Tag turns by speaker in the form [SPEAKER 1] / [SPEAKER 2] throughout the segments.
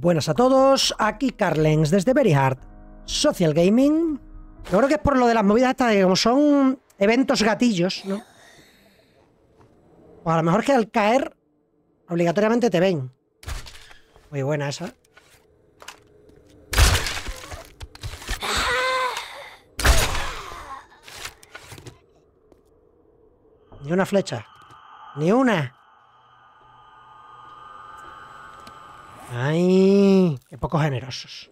[SPEAKER 1] buenas a todos. Aquí Carlens desde Very Hard Social Gaming. Yo creo que es por lo de las movidas estas, como son eventos gatillos, ¿no? O pues a lo mejor que al caer, obligatoriamente te ven. Muy buena esa. Ni una flecha. Ni una. ¡Ay! ¡Qué poco generosos!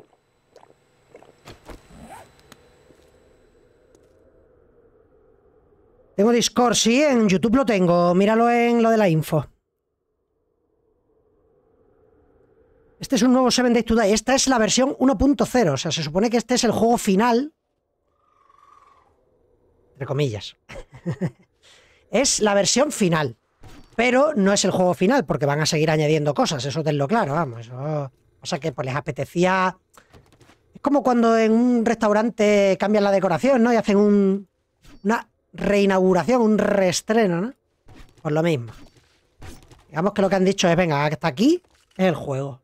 [SPEAKER 1] Tengo Discord, sí, en YouTube lo tengo. Míralo en lo de la info. Este es un nuevo Seven Days to Die. Esta es la versión 1.0. O sea, se supone que este es el juego final. Entre comillas. es la versión final. Pero no es el juego final, porque van a seguir añadiendo cosas, eso tenlo claro, vamos. O sea que pues les apetecía... Es como cuando en un restaurante cambian la decoración, ¿no? Y hacen una reinauguración, un reestreno, ¿no? Pues lo mismo. Digamos que lo que han dicho es, venga, hasta aquí es el juego.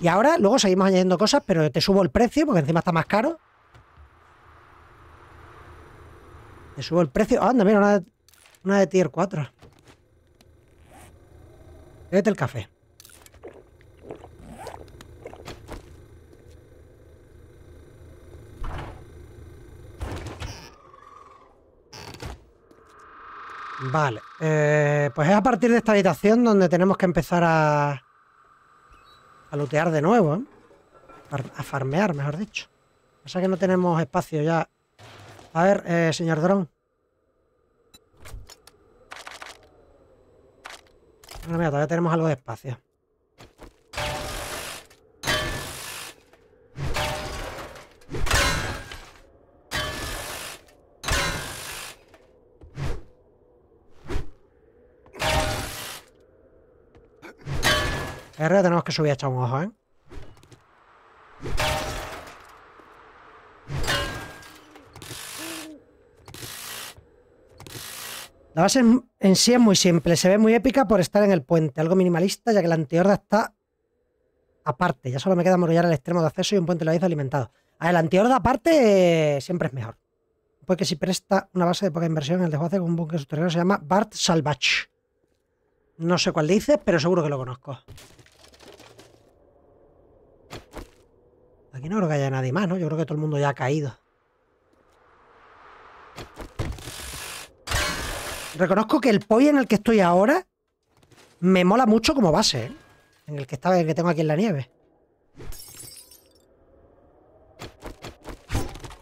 [SPEAKER 1] Y ahora, luego seguimos añadiendo cosas, pero te subo el precio, porque encima está más caro. Te subo el precio. Ah, anda, mira, una una de tier 4. Vete el café. Vale, eh, pues es a partir de esta habitación donde tenemos que empezar a... A lootear de nuevo, ¿eh? A farmear, mejor dicho. O sea que no tenemos espacio ya. A ver, eh, señor dron. Bueno, mira, todavía tenemos algo de espacio. R tenemos que subir a echar un ojo, ¿eh? La base en, sí es muy simple, se ve muy épica por estar en el puente, algo minimalista ya que la antiorda está aparte, ya solo me queda morullar el extremo de acceso y un puente la hizo alimentado. A el antiorda aparte eh, siempre es mejor. Porque si presta una base de poca inversión en el desguace con un búnker subterráneo se llama Bart Salvage. No sé cuál dices, pero seguro que lo conozco. Aquí no creo que haya nadie más, ¿no? Yo creo que todo el mundo ya ha caído. Reconozco que el poi en el que estoy ahora me mola mucho como base, ¿eh? En el que estaba, el que tengo aquí en la nieve.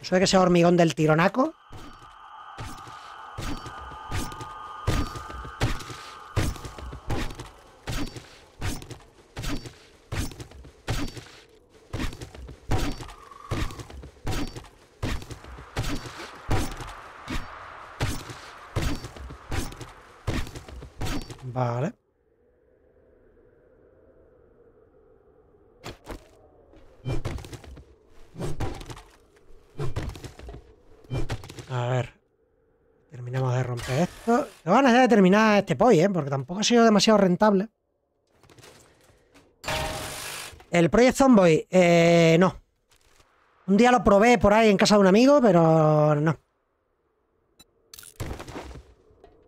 [SPEAKER 1] Eso que sea hormigón del tironaco terminar este poi, ¿eh? Porque tampoco ha sido demasiado rentable. El Project Zomboy, eh, no. Un día lo probé por ahí en casa de un amigo, pero no.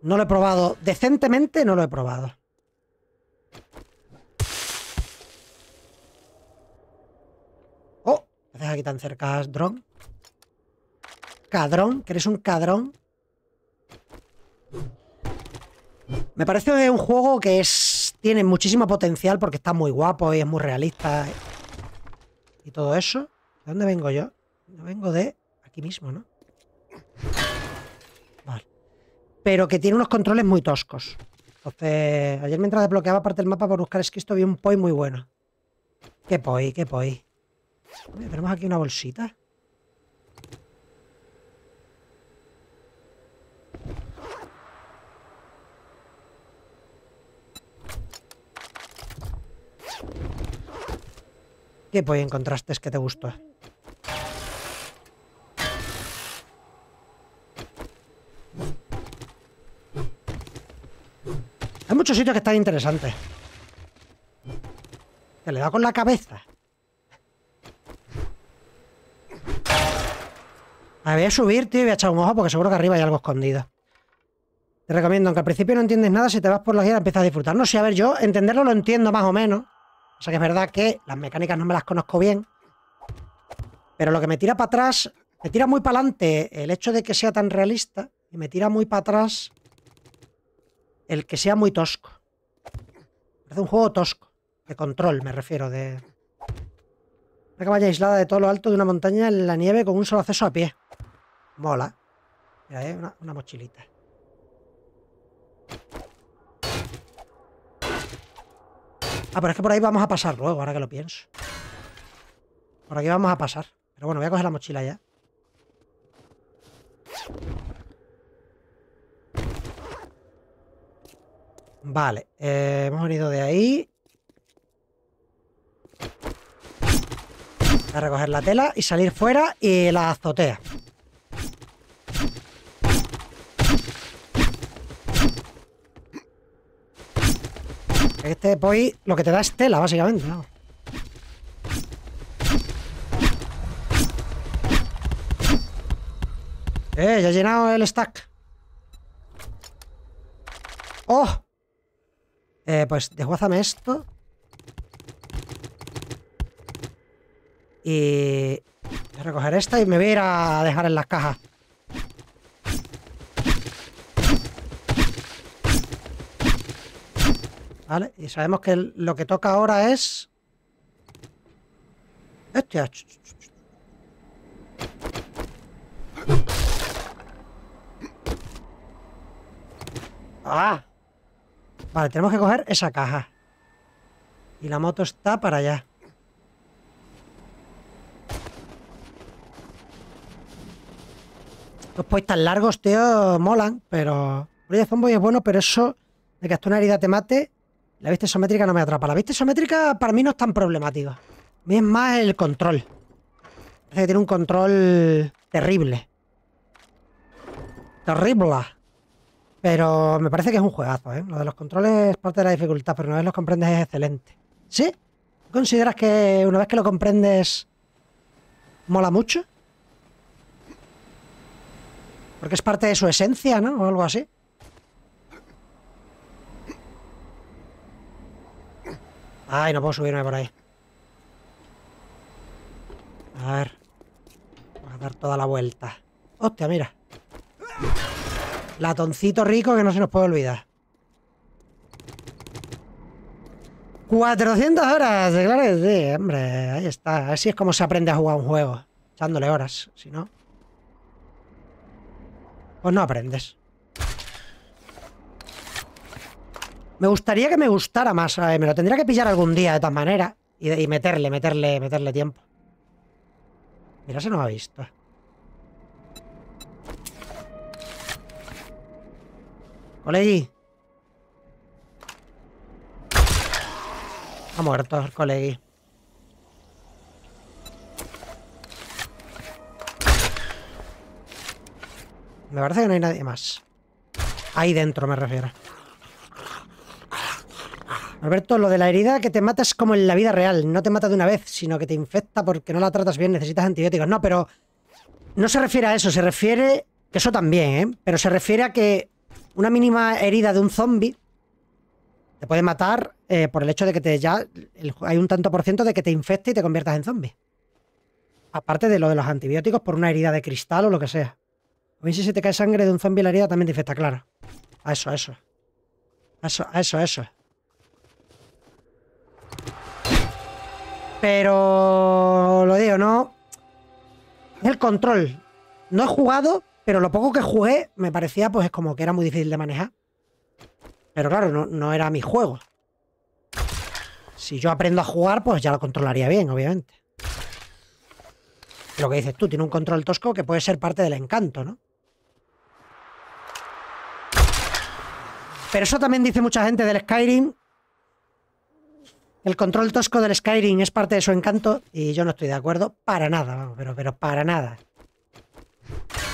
[SPEAKER 1] No lo he probado. Decentemente no lo he probado. Oh, aquí tan cerca, dron? Cadrón, que eres un cadrón. Me parece un juego que es tiene muchísimo potencial porque está muy guapo y es muy realista y todo eso. ¿De dónde vengo yo? Yo vengo de aquí mismo, ¿no? Vale. Pero que tiene unos controles muy toscos. Entonces, ayer mientras desbloqueaba parte del mapa por buscar esquisto vi un poi muy bueno. ¿Qué poi? ¿Qué poi? Tenemos aquí una bolsita. ¿Qué pues encontraste que te gustó? Hay muchos sitios que están interesantes. Se le da con la cabeza. A ver, a subir, tío, y voy a echar un ojo porque seguro que arriba hay algo escondido. Te recomiendo, aunque al principio no entiendes nada, si te vas por la guía empiezas a disfrutar. No sé, a ver, yo entenderlo lo entiendo más o menos. O sea que es verdad que las mecánicas no me las conozco bien. Pero lo que me tira para atrás, me tira muy para adelante el hecho de que sea tan realista. Y me tira muy para atrás el que sea muy tosco. Parece un juego tosco. De control, me refiero. De una cabaña aislada de todo lo alto de una montaña en la nieve con un solo acceso a pie. Mola. Mira, ¿eh? una mochilita. Ah, pero es que por ahí vamos a pasar luego, ahora que lo pienso. Por aquí vamos a pasar. Pero bueno, voy a coger la mochila ya. Vale, eh, hemos venido de ahí. a recoger la tela y salir fuera y la azotea. Este poi lo que te da es tela, básicamente. ¿no? Eh, ya he llenado el stack. ¡Oh! Eh, pues desguázame esto. Y... Voy a recoger esta y me voy a ir a dejar en las cajas. ¿Vale? Y sabemos que lo que toca ahora es... Este. ¡Ah! Vale, tenemos que coger esa caja. Y la moto está para allá. Los pues tan largos, tío, molan, pero... de Zomboy es bueno, pero eso de que hasta una herida te mate la vista isométrica no me atrapa. La vista isométrica para mí no es tan problemática. A mí es más el control. Parece que tiene un control terrible. Terrible. Pero me parece que es un juegazo, ¿eh? Lo de los controles es parte de la dificultad, pero una vez los comprendes es excelente. ¿Sí? ¿Consideras que una vez que lo comprendes mola mucho? Porque es parte de su esencia, ¿no? O algo así. Ay, no puedo subirme por ahí. A ver. Voy a dar toda la vuelta. Hostia, mira. Latoncito rico que no se nos puede olvidar. 400 horas, claro que sí, hombre, ahí está. Así es como se aprende a jugar un juego, echándole horas, si no. Pues no aprendes. Me gustaría que me gustara más. me lo tendría que pillar algún día de tal manera. Y, meterle, meterle, meterle tiempo. Mira, se nos ha visto. Colegi. Ha muerto el colegi. Me parece que no hay nadie más. Ahí dentro me refiero. Alberto, lo de la herida que te mata es como en la vida real. No te mata de una vez, sino que te infecta porque no la tratas bien, necesitas antibióticos. No, pero no se refiere a eso, se refiere... Que eso también, ¿eh? Pero se refiere a que una mínima herida de un zombie te puede matar eh, por el hecho de que te ya hay un tanto por ciento de que te infecte y te conviertas en zombie. Aparte de lo de los antibióticos por una herida de cristal o lo que sea. A mí si se te cae sangre de un zombie la herida también te infecta, claro. A eso, a eso. A eso, a eso, a eso. Pero lo digo, ¿no? El control. No he jugado, pero lo poco que jugué me parecía pues como que era muy difícil de manejar. Pero claro, no, no era mi juego. Si yo aprendo a jugar, pues ya lo controlaría bien, obviamente. Lo que dices tú, tiene un control tosco que puede ser parte del encanto, ¿no? Pero eso también dice mucha gente del Skyrim el control tosco del Skyrim es parte de su encanto y yo no estoy de acuerdo para nada, pero, pero para nada.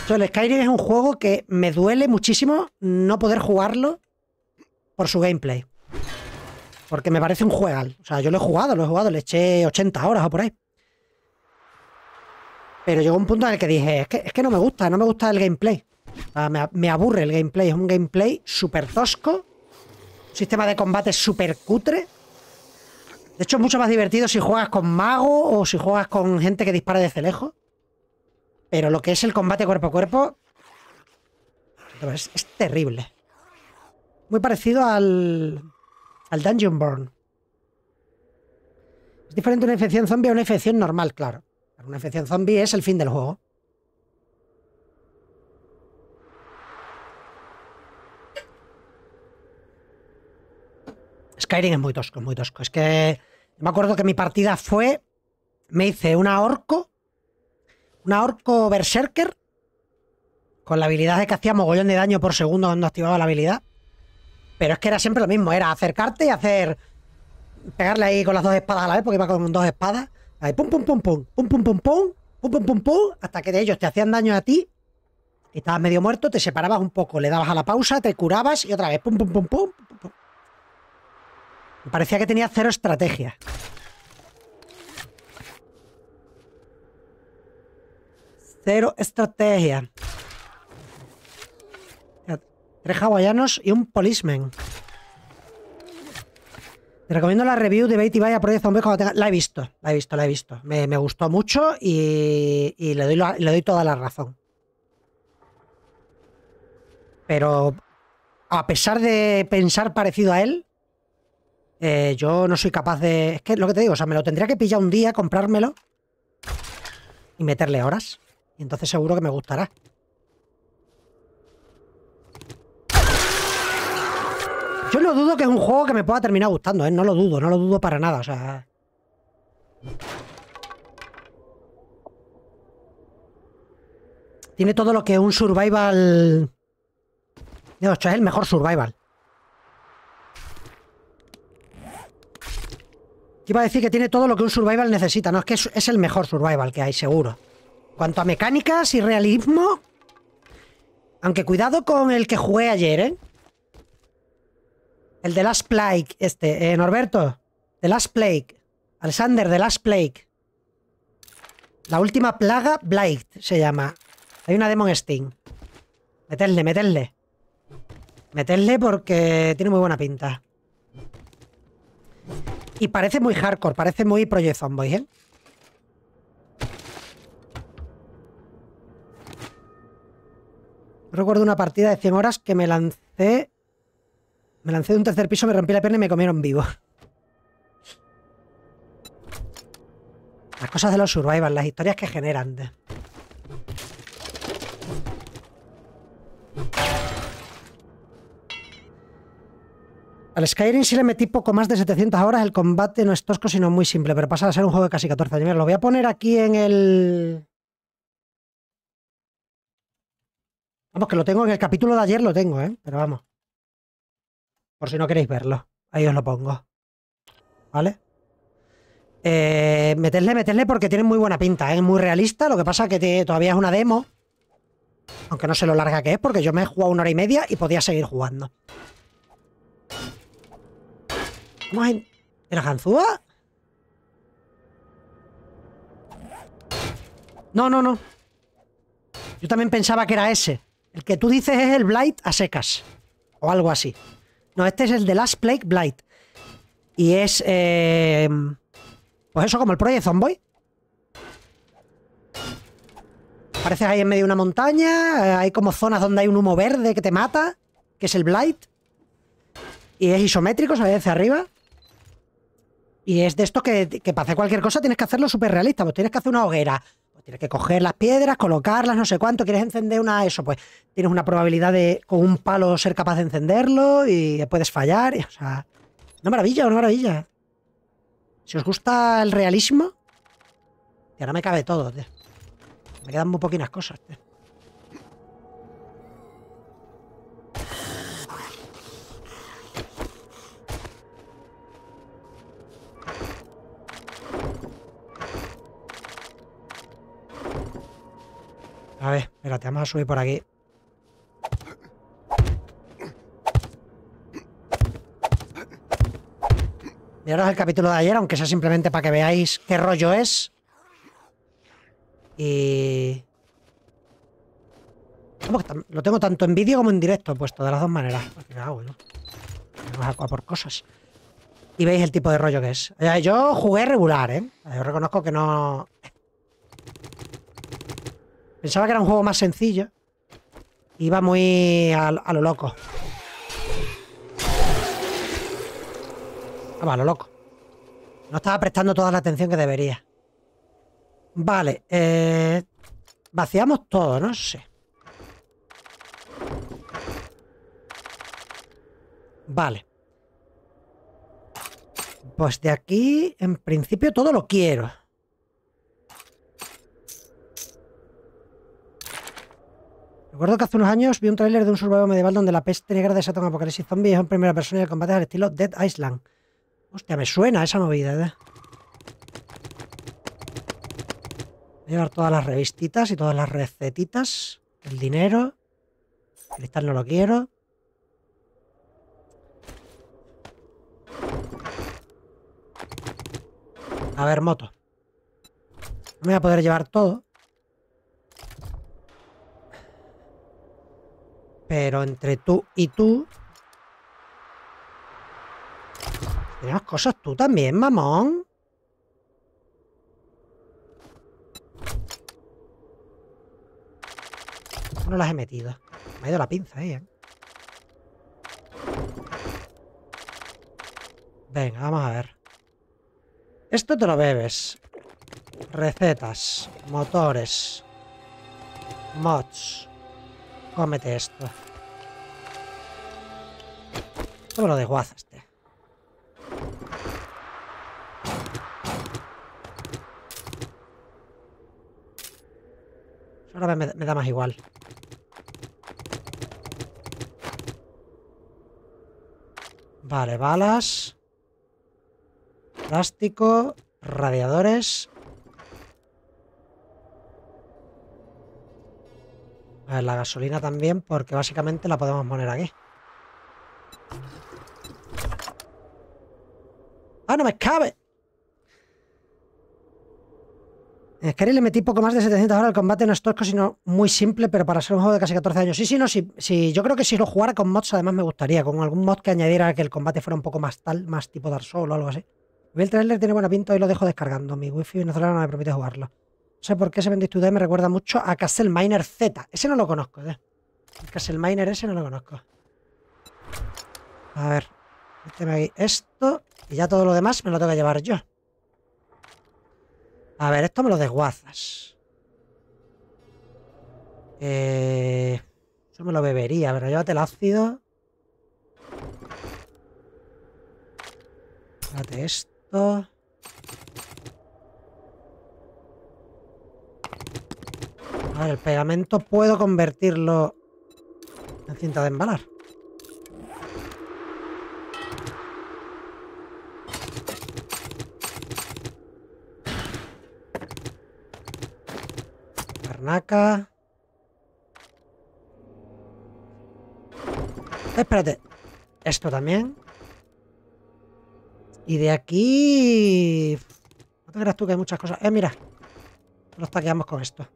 [SPEAKER 1] el Skyrim es un juego que me duele muchísimo no poder jugarlo por su gameplay. Porque me parece un juegal. O sea, yo lo he jugado, lo he jugado, le eché 80 horas o por ahí. Pero llegó un punto en el que dije, es que, no me gusta, no me gusta el gameplay. me, aburre el gameplay, es un gameplay súper tosco, un sistema de combate súper cutre. De hecho, es mucho más divertido si juegas con mago o si juegas con gente que dispara desde lejos. Pero lo que es el combate cuerpo a cuerpo... Es, es terrible. Muy parecido al... Al Dungeon Burn. Es diferente una infección zombie a una infección normal, claro. Una infección zombie es el fin del juego. Skyrim es muy tosco, es muy tosco. Es que me acuerdo que mi partida fue. Me hice una orco. Una orco berserker. Con la habilidad de que hacía mogollón de daño por segundo cuando activaba la habilidad. Pero es que era siempre lo mismo. Era acercarte y hacer. Pegarle ahí con las dos espadas a la vez, porque iba con dos espadas. Ahí pum, pum, pum, pum. Pum, pum, pum, pum. Pum, pum, pum, pum. Hasta que de ellos te hacían daño a ti. Y estabas medio muerto, te separabas un poco, le dabas a la pausa, te curabas y otra vez, pum, pum, pum, pum, me Parecía que tenía cero estrategia. Cero estrategia. Tres hawaianos y un policeman. Te recomiendo la review de Betty Vaya Project Zombie cuando La he visto, la he visto, la he visto. Me, gustó mucho y, y le, le doy toda la razón. Pero a pesar de pensar parecido a él, eh, yo no soy capaz de... Es que lo que te digo, o sea, me lo tendría que pillar un día, comprármelo y meterle horas. Y entonces seguro que me gustará. Yo no dudo que es un juego que me pueda terminar gustando, ¿eh? No lo dudo, no lo dudo para nada, o sea... Tiene todo lo que un survival... De es el mejor survival. Iba a decir que tiene todo lo que un survival necesita. No, es que es, el mejor survival que hay, seguro. Cuanto a mecánicas y realismo... Aunque cuidado con el que jugué ayer, ¿eh? El de Last Plague, este. Eh, Norberto, The Last Plague. Alexander, The Last Plague. La última plaga, Blight, se llama. Hay una Demon Sting. Metedle, metedle. Metedle porque tiene muy buena pinta. Y parece muy hardcore, parece muy Project Zomboid, ¿eh? Recuerdo una partida de 100 horas que me lancé... Me lancé de un tercer piso, me rompí la pierna y me comieron vivo. Las cosas de los survival, las historias que generan. Al Skyrim sí le metí poco más de 700 horas. El combate no es tosco, sino muy simple, pero pasa a ser un juego de casi 14 años. Lo voy a poner aquí en el... Vamos, que lo tengo en el capítulo de ayer, lo tengo, ¿eh? Pero vamos. Por si no queréis verlo. Ahí os lo pongo. ¿Vale? Eh, meterle, meterle porque tiene muy buena pinta, ¿eh? es muy realista. Lo que pasa que todavía es una demo. Aunque no sé lo larga que es, porque yo me he jugado una hora y media y podía seguir jugando. ¿En la No, no, no. Yo también pensaba que era ese. El que tú dices es el Blight a secas. O algo así. No, este es el de Last Plague Blight. Y es... Eh, pues eso, como el Project Zomboy. Apareces ahí en medio de una montaña. Eh, hay como zonas donde hay un humo verde que te mata. Que es el Blight. Y es isométrico, se ve desde arriba. Y es de esto que, que para hacer cualquier cosa tienes que hacerlo súper realista. Pues tienes que hacer una hoguera. Pues tienes que coger las piedras, colocarlas, no sé cuánto. ¿Quieres encender una eso? Pues tienes una probabilidad de con un palo ser capaz de encenderlo y puedes fallar. o sea, una maravilla, una maravilla. Si os gusta el realismo, ya ahora me cabe todo, tío. Me quedan muy poquitas cosas, tío. A ver, te vamos a subir por aquí. Mirad el capítulo de ayer, aunque sea simplemente para que veáis qué rollo es. Y... Lo tengo tanto en vídeo como en directo puesto, de las dos maneras. Ah, a por cosas. Y veis el tipo de rollo que es. Eh, yo jugué regular, ¿eh? Yo reconozco que no... Pensaba que era un juego más sencillo. Iba muy a, lo loco. Vamos, a lo loco. No estaba prestando toda la atención que debería. Vale, eh, vaciamos todo, no sé. Vale. Pues de aquí, en principio, todo lo quiero. Recuerdo que hace unos años vi un tráiler de un survival medieval donde la peste negra desata un apocalipsis zombie es en primera persona y combate al estilo Dead Island. Hostia, me suena esa movida, ¿eh? Voy a llevar todas las revistitas y todas las recetitas. El dinero. El cristal no lo quiero. A ver, moto. No me voy a poder llevar todo. Pero entre tú y tú... Tenemos cosas tú también, mamón. No las he metido. Me ha ido la pinza ahí, eh, ¿eh? Venga, vamos a ver. Esto te lo bebes. Recetas. Motores. Mods. Cómete esto lo de este. Ahora me, me da más igual. Vale, balas. Plástico. Radiadores. A ver, la gasolina también, porque básicamente la podemos poner aquí. ¡Ah, no me cabe! En eh, Skyrim le metí poco más de 700 horas. Al combate no es tosco, sino muy simple, pero para ser un juego de casi 14 años. Sí, sí, no, sí, sí. Yo creo que si lo jugara con mods, además me gustaría. Con algún mod que añadiera que el combate fuera un poco más tal, más tipo dar solo o algo así. el trailer, tiene buena pinta y lo dejo descargando. Mi wifi venezolano no me permite jugarlo. No sé por qué ese 22 me recuerda mucho a Castle Miner Z. Ese no lo conozco, ¿eh? Castle Miner ese no lo conozco. A ver. Este esto. Y ya todo lo demás me lo tengo que llevar yo. A ver, esto me lo desguazas. Eh, yo me lo bebería, pero llévate el ácido. Llévate esto. A ver, el pegamento puedo convertirlo en cinta de embalar. Carnaca. Eh, espérate. Esto también. Y de aquí... No te creas tú que hay muchas cosas. Eh, mira. Nos taqueamos con esto.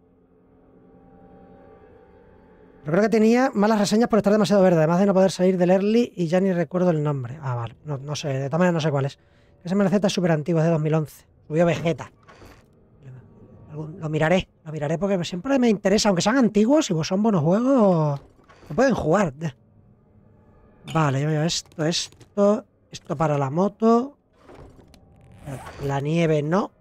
[SPEAKER 1] Pero creo que tenía malas reseñas por estar demasiado verde. Además de no poder salir del early y ya ni recuerdo el nombre. Ah, vale. No, sé. De todas maneras no sé cuál es. Ese receta es súper antiguo, es de 2011. Subió Vegeta. Lo miraré, lo miraré porque siempre me interesa, aunque sean antiguos, y son buenos juegos, lo pueden jugar. Vale, yo veo esto, esto, esto para la moto. La nieve no.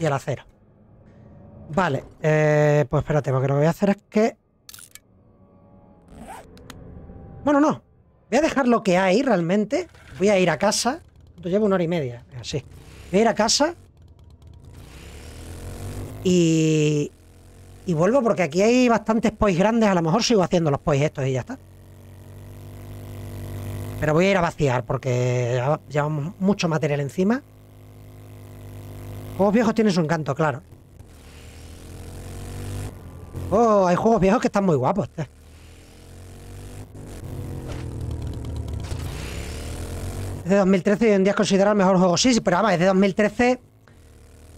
[SPEAKER 1] Y el acero. Vale, eh, pues espérate, porque lo que voy a hacer es que... Bueno, no. Voy a dejar lo que hay realmente. Voy a ir a casa. llevo una hora y media, así. Voy a ir a casa. Y... Y vuelvo porque aquí hay bastantes pois grandes. A lo mejor sigo haciendo los pois estos y ya está. Pero voy a ir a vaciar porque llevamos mucho material encima. Juegos viejos tienen su encanto, claro. Oh, hay juegos viejos que están muy guapos. Eh. Es de 2013 y en día es considerado el mejor juego. Sí, sí, pero vamos, es de 2013.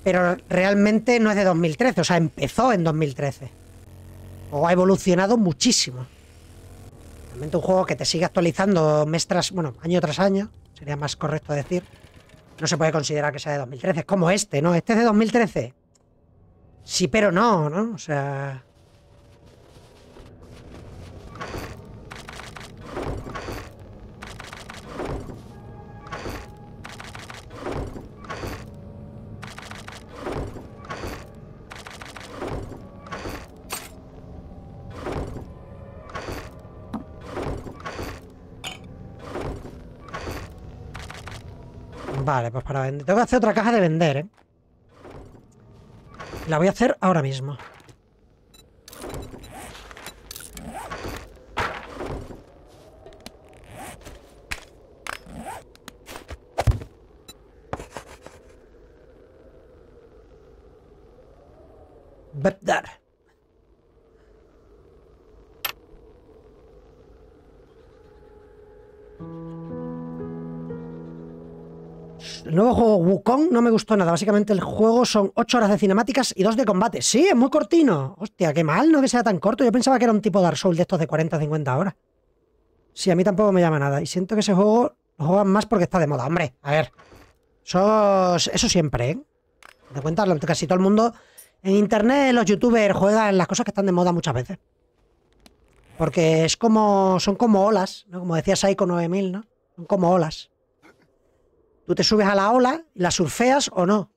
[SPEAKER 1] Pero realmente no es de 2013. O sea, empezó en 2013. O ha evolucionado muchísimo. Realmente un juego que te sigue actualizando mes Bueno, año tras año. Sería más correcto decir. No se puede considerar que sea de 2013. Es como este, ¿no? Este es de 2013. Sí, pero no, ¿no? O sea... Vale, pues para vender. Tengo que hacer otra caja de vender, ¿eh? La voy a hacer ahora mismo. no me gustó nada. Básicamente el juego son 8 horas de cinemáticas y 2 de combate. Sí, es muy cortino. Hostia, qué mal, no que sea tan corto. Yo pensaba que era un tipo Dark Souls de estos de 40, 50 horas. Sí, a mí tampoco me llama nada. Y siento que ese juego lo juegan más porque está de moda. Hombre, a ver. Sos... Eso siempre, ¿eh? De cuentas, casi todo el mundo en internet, los youtubers juegan las cosas que están de moda muchas veces. Porque es como. Son como olas, ¿no? Como decía Saiko 9000, ¿no? Son como olas. Tú te subes a la ola, y la surfeas o no.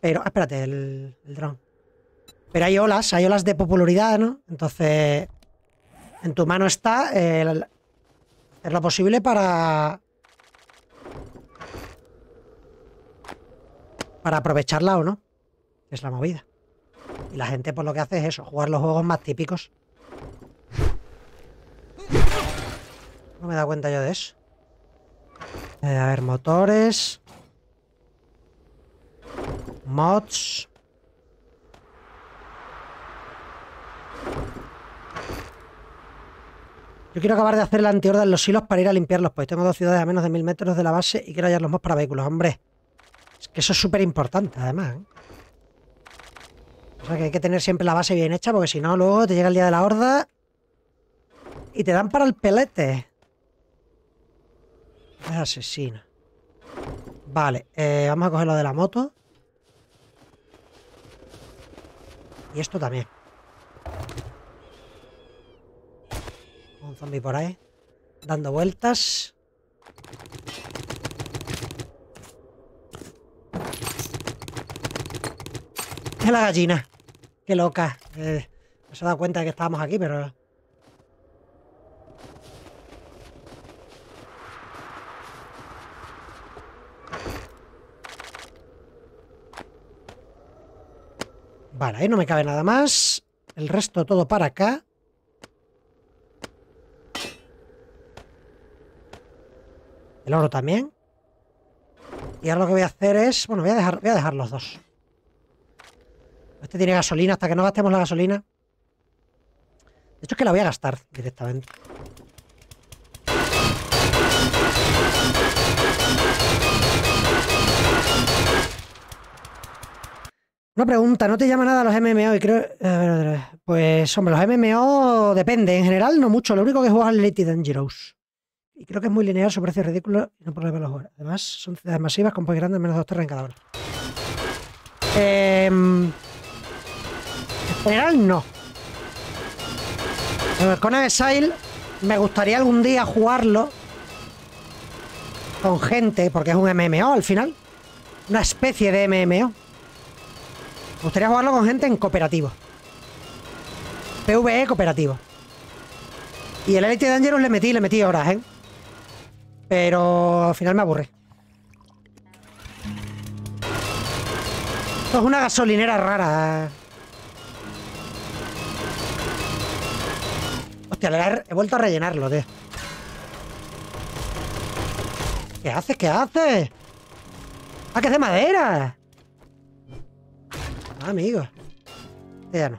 [SPEAKER 1] Pero, ah, espérate, el, el dron. Pero hay olas, hay olas de popularidad, ¿no? Entonces, en tu mano está el, hacer lo posible para... Para aprovecharla o no. Es la movida. Y la gente por pues, lo que hace es eso, jugar los juegos más típicos. No me he dado cuenta yo de eso. Eh, a motores. Mods. Yo quiero acabar de hacer la antihorda en los hilos para ir a limpiarlos, pues tengo dos ciudades a menos de mil metros de la base y quiero hallar los mods para vehículos, hombre. Es que eso es súper importante, además. ¿eh? O sea que hay que tener siempre la base bien hecha, porque si no, luego te llega el día de la horda y te dan para el pelete. Es asesina. Vale, eh, vamos a coger lo de la moto. Y esto también. Un zombie por ahí. Dando vueltas. Es la gallina. Qué loca. Eh, no se ha dado cuenta de que estábamos aquí, pero Vale, ahí no me cabe nada más. El resto todo para acá. El oro también. Y ahora lo que voy a hacer es... Bueno, voy a dejar, voy a dejar los dos. Este tiene gasolina. Hasta que no gastemos la gasolina. De hecho es que la voy a gastar directamente. Una pregunta, ¿no te llama nada los MMO? Y creo. pues, hombre, los MMO depende. En general, no mucho. Lo único que juego es Lady Dangerous. Y creo que es muy lineal, su precio es ridículo y no los Además, son ciudades masivas con pues grandes menos dos torres en cada hora. Em, en general, no. Con Exile me gustaría algún día jugarlo con gente, porque es un MMO al final. Una especie de MMO. Me gustaría jugarlo con gente en cooperativo. PvE cooperativo. Y el Elite Dangerous le metí, le metí ahora, ¿eh? Pero al final me aburre. Esto es una gasolinera rara. Hostia, le he vuelto a rellenarlo, tío. ¿Qué haces? ¿Qué haces? ¡Ah, que es de madera! Ah, amigo. ya no.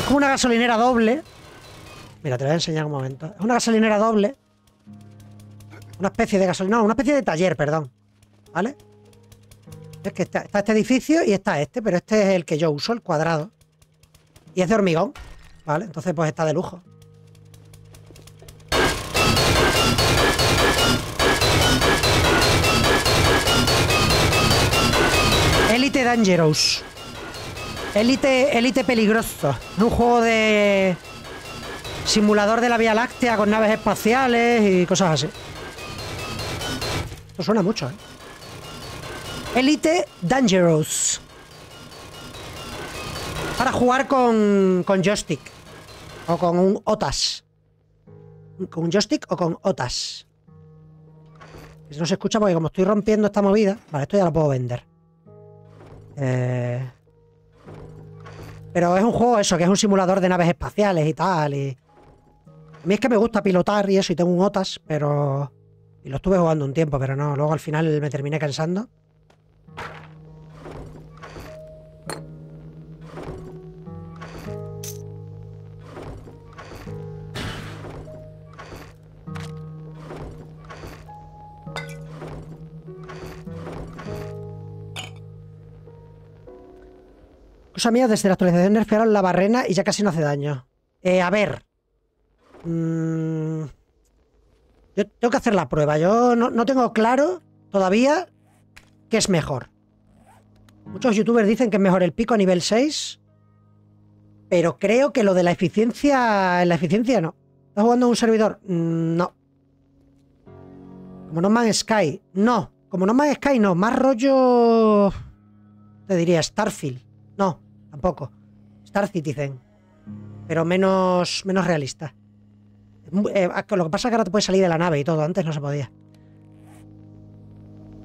[SPEAKER 1] Es como una gasolinera doble. Mira, te voy a enseñar un momento. Es una gasolinera doble. Una especie de gasolina. una especie de taller, perdón. ¿Vale? Es que está, está este edificio y está este, pero este es el que yo uso, el cuadrado. Y es de hormigón. ¿Vale? Entonces, pues está de lujo. Elite Dangerous. Elite, Elite Peligroso. Un juego de simulador de la Vía Láctea con naves espaciales y cosas así. Esto suena mucho, ¿eh? Elite Dangerous. Para jugar con, con joystick. O con un OTAS. Con un joystick o con OTAS. No se escucha porque como estoy rompiendo esta movida... Vale, esto ya lo puedo vender. Eh, pero es un juego eso, que es un simulador de naves espaciales y tal. Y... A mí es que me gusta pilotar y eso, y tengo un OTAS, pero... Y lo estuve jugando un tiempo, pero no, luego al final me terminé cansando. Cosa mía, desde la actualización nerfearon la barrena y ya casi no hace daño. Eh, a ver. Mm. Yo tengo que hacer la prueba. Yo no, tengo claro todavía qué es mejor. Muchos youtubers dicen que es mejor el pico a nivel 6. Pero creo que lo de la eficiencia... La eficiencia no. ¿Estás jugando un servidor? Mm, no. Como No más Sky. No. Como No más Sky no. Más rollo... Te diría Starfield. No poco. Star Citizen, pero menos, menos realista. Eh, ah, lo que pasa es que ahora te puedes salir de la nave y todo, antes no se podía.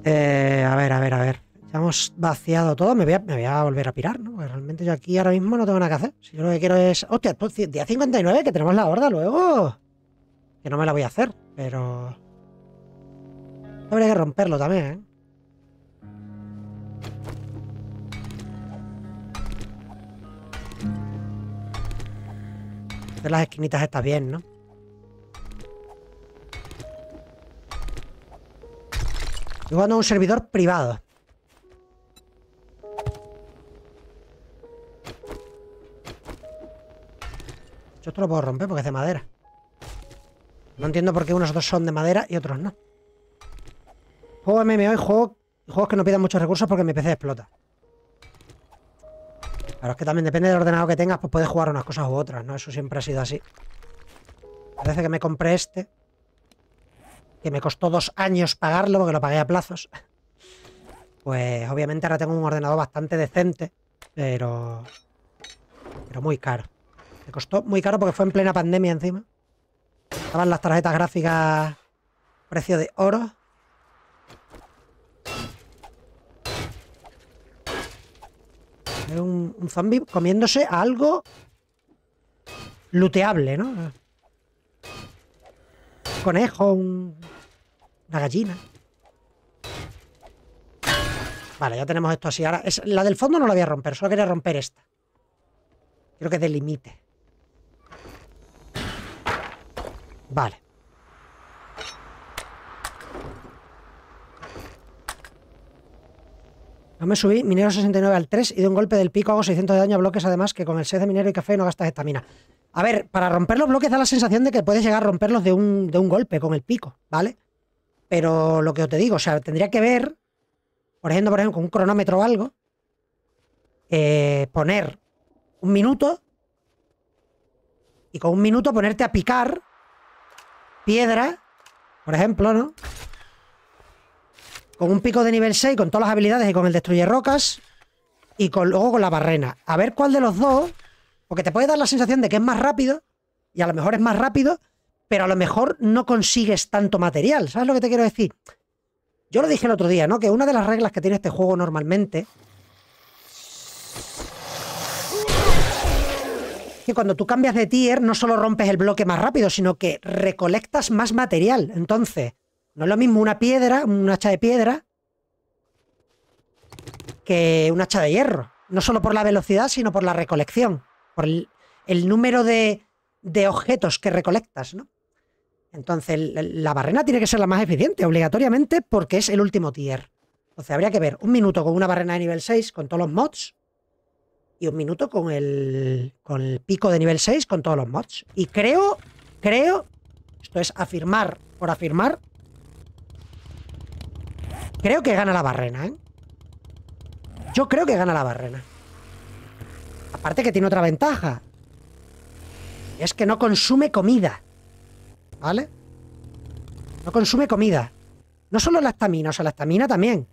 [SPEAKER 1] Eh, a ver, a ver, a ver. Ya hemos vaciado todo, me voy, a, volver a pirar, ¿no? realmente yo aquí ahora mismo no tengo nada que hacer. Si yo lo que quiero es... Hostia, pues, día 59 que tenemos la horda luego. Que no me la voy a hacer, pero... Habría que romperlo también, ¿eh? las esquinitas estas bien, ¿no? Estoy jugando a un servidor privado. Yo esto lo puedo romper porque es de madera. No entiendo por qué unos otros son de madera y otros no. Juego MMO y juego, juegos que no pidan muchos recursos porque mi PC explota. Pero es que también depende del ordenador que tengas, pues puedes jugar unas cosas u otras, ¿no? Eso siempre ha sido así. Parece que me compré este. Que me costó dos años pagarlo porque lo pagué a plazos. Pues obviamente ahora tengo un ordenador bastante decente, pero... Pero muy caro. Me costó muy caro porque fue en plena pandemia encima. Estaban las tarjetas gráficas precio de oro. un, zombie comiéndose algo luteable, ¿no? conejo, una gallina. Vale, ya tenemos esto así. Ahora, es, la del fondo no la voy a romper, solo quería romper esta. Creo que del límite. Vale. No me subí minero 69 al 3 y de un golpe del pico hago 600 de daño a bloques, además que con el 6 de minero y café no gastas estamina. A ver, para romper los bloques da la sensación de que puedes llegar a romperlos de un, de un golpe con el pico, ¿vale? Pero lo que te digo, o sea, tendría que ver, por ejemplo, por ejemplo con un cronómetro o algo, eh, poner un minuto y con un minuto ponerte a picar piedra, por ejemplo, ¿no? con un pico de nivel 6, con todas las habilidades y con el destruye rocas. Y con, luego con la barrena. A ver cuál de los dos. Porque te puede dar la sensación de que es más rápido. Y a lo mejor es más rápido. Pero a lo mejor no consigues tanto material. ¿Sabes lo que te quiero decir? Yo lo dije el otro día, ¿no? Que una de las reglas que tiene este juego normalmente. que cuando tú cambias de tier no solo rompes el bloque más rápido, sino que recolectas más material. Entonces, no es lo mismo una piedra, un hacha de piedra, que un hacha de hierro. No solo por la velocidad, sino por la recolección. Por el, número de, objetos que recolectas, ¿no? Entonces, la barrena tiene que ser la más eficiente, obligatoriamente, porque es el último tier. sea habría que ver un minuto con una barrena de nivel 6 con todos los mods y un minuto con el, con el pico de nivel 6 con todos los mods. Y creo, creo, esto es afirmar por afirmar, Creo que gana la barrena, ¿eh? Yo creo que gana la barrena. Aparte que tiene otra ventaja. es que no consume comida. ¿Vale? No consume comida. No solo la estamina, o sea, la estamina también.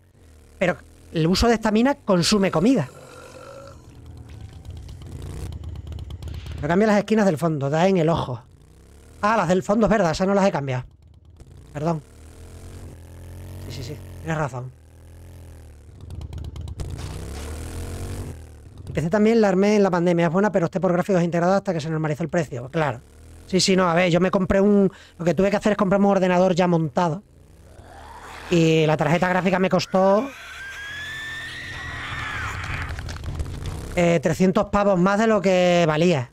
[SPEAKER 1] Pero el uso de estamina consume comida. No cambia las esquinas del fondo, da en el ojo. Ah, las del fondo es verdad, esas no las he cambiado. Perdón. Sí, sí, sí. Tienes razón. Empecé también la armé en la pandemia. Es buena, pero esté por gráficos integrados hasta que se normalizó el precio. Claro. Sí, sí, no. A ver, yo me compré un... Lo que tuve que hacer es comprarme un ordenador ya montado. Y la tarjeta gráfica me costó... 300 eh, pavos más de lo que valía.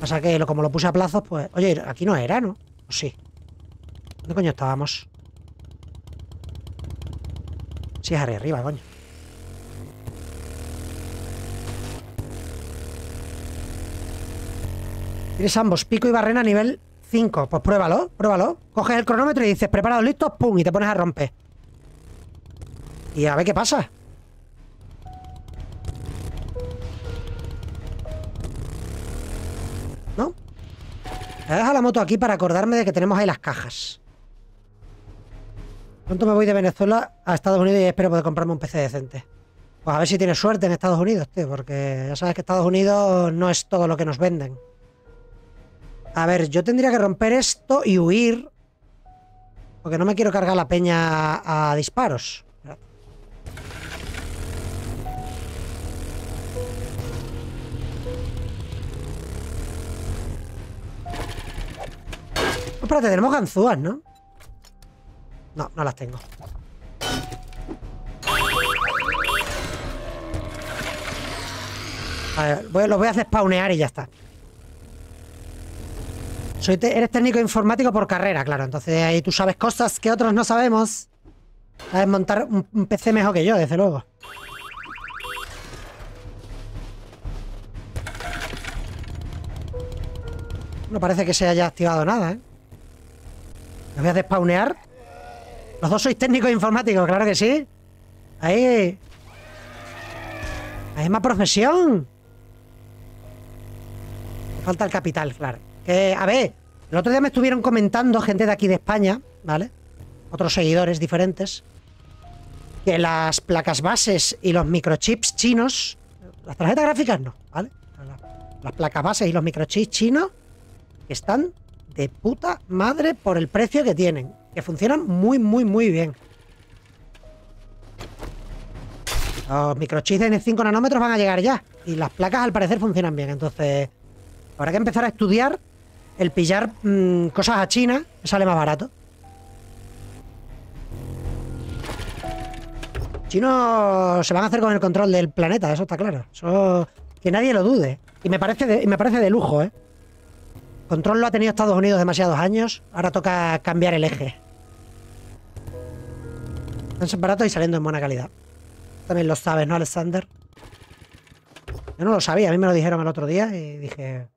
[SPEAKER 1] pasa sea que como lo puse a plazos, pues... Oye, aquí no era, ¿no? Pues sí. ¿Dónde coño estábamos? Si es arriba, coño. Tienes ambos, pico y barrena nivel 5. Pues pruébalo, pruébalo. Coges el cronómetro y dices, preparado, listo, pum, y te pones a romper. Y a ver qué pasa. ¿No? Voy a la moto aquí para acordarme de que tenemos ahí las cajas. Pronto me voy de Venezuela a Estados Unidos y espero poder comprarme un PC decente. Pues a ver si tiene suerte en Estados Unidos, tío, porque ya sabes que Estados Unidos no es todo lo que nos venden. A ver, yo tendría que romper esto y huir. Porque no me quiero cargar la peña a, disparos. espérate, tenemos ganzúas, ¿no? No, no las tengo. A ver, los voy a hacer y ya está. eres técnico informático por carrera, claro. Entonces ahí tú sabes cosas que otros no sabemos. A montar un, PC mejor que yo, desde luego. No parece que se haya activado nada, ¿eh? Los voy a despaunear. Los dos sois técnicos informáticos, claro que sí. Ahí. es más profesión. Falta el capital, claro. Que, a ver, el otro día me estuvieron comentando gente de aquí de España, ¿vale? Otros seguidores diferentes. Que las placas bases y los microchips chinos. Las tarjetas gráficas no, ¿vale? Las placas bases y los microchips chinos están de puta madre por el precio que tienen. Que funcionan muy, muy, muy bien. Los microchips de 5 nanómetros van a llegar ya. Y las placas al parecer funcionan bien. Entonces, habrá que empezar a estudiar el pillar mm, cosas a China, sale más barato. Chinos se van a hacer con el control del planeta, eso está claro. que nadie lo dude. Y me parece de, me parece de lujo, ¿eh? Control lo ha tenido Estados Unidos demasiados años, ahora toca cambiar el eje. Están baratos y saliendo en buena calidad. También lo sabes, ¿no, Alexander? Yo no lo sabía, a mí me lo dijeron el otro día y dije...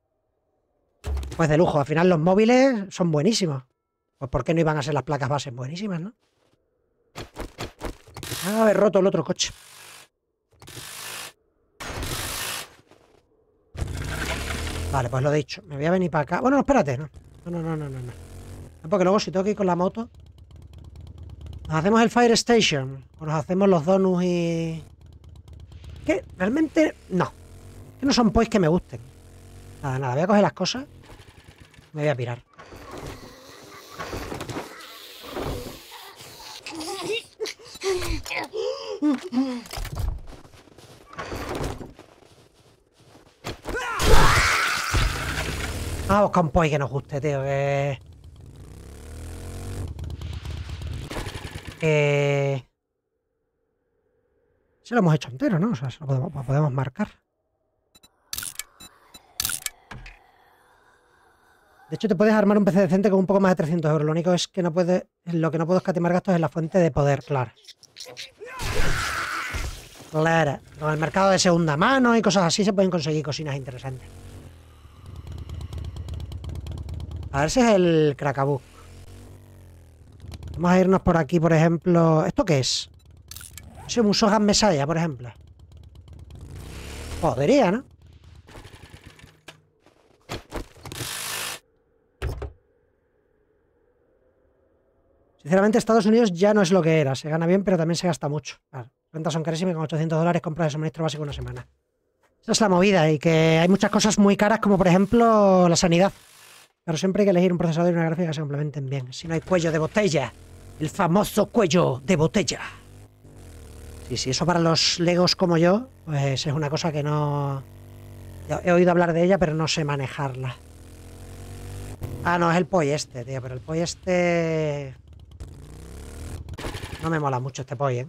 [SPEAKER 1] Pues de lujo, al final los móviles son buenísimos. Pues ¿por qué no iban a ser las placas bases buenísimas, no? Ah, haber roto el otro coche. Vale, pues lo he dicho. Me voy a venir para acá. Bueno, espérate, no. No, no, no, no, no. Porque luego si tengo que ir con la moto... ¿Nos hacemos el Fire Station? ¿O nos hacemos los donuts y...? Que realmente no. Que no son pues que me gusten. Nada, nada. Voy a coger las cosas. Me voy a pirar. Vamos con Poi que nos guste, tío. Que... Que... Se lo hemos hecho entero, ¿no? O sea, se lo podemos, marcar. De hecho, te puedes armar un PC decente con un poco más de 300 euros. Lo único es que no puede, lo que no puedo escatimar gastos es la fuente de poder, claro. Claro. Con el mercado de segunda mano y cosas así se pueden conseguir cocinas interesantes. A ver si es el cracabu Vamos a irnos por aquí, por ejemplo. ¿Esto qué es? Es un en Mesaya, por ejemplo. Podría, ¿no? Sinceramente, Estados Unidos ya no es lo que era. Se gana bien, pero también se gasta mucho. Claro, son carísimas, con 800 dólares compras de suministro básico una semana. Esa es la movida y que hay muchas cosas muy caras, como por ejemplo la sanidad. Pero siempre hay que elegir un procesador y una gráfica que se complementen bien. Si no hay cuello de botella. El famoso cuello de botella. Y si eso para los legos como yo, pues es una cosa que no... He oído hablar de ella, pero no sé manejarla. Ah, no, es el pollo este, tío. Pero el pollo este... No me mola mucho este pollo, ¿eh?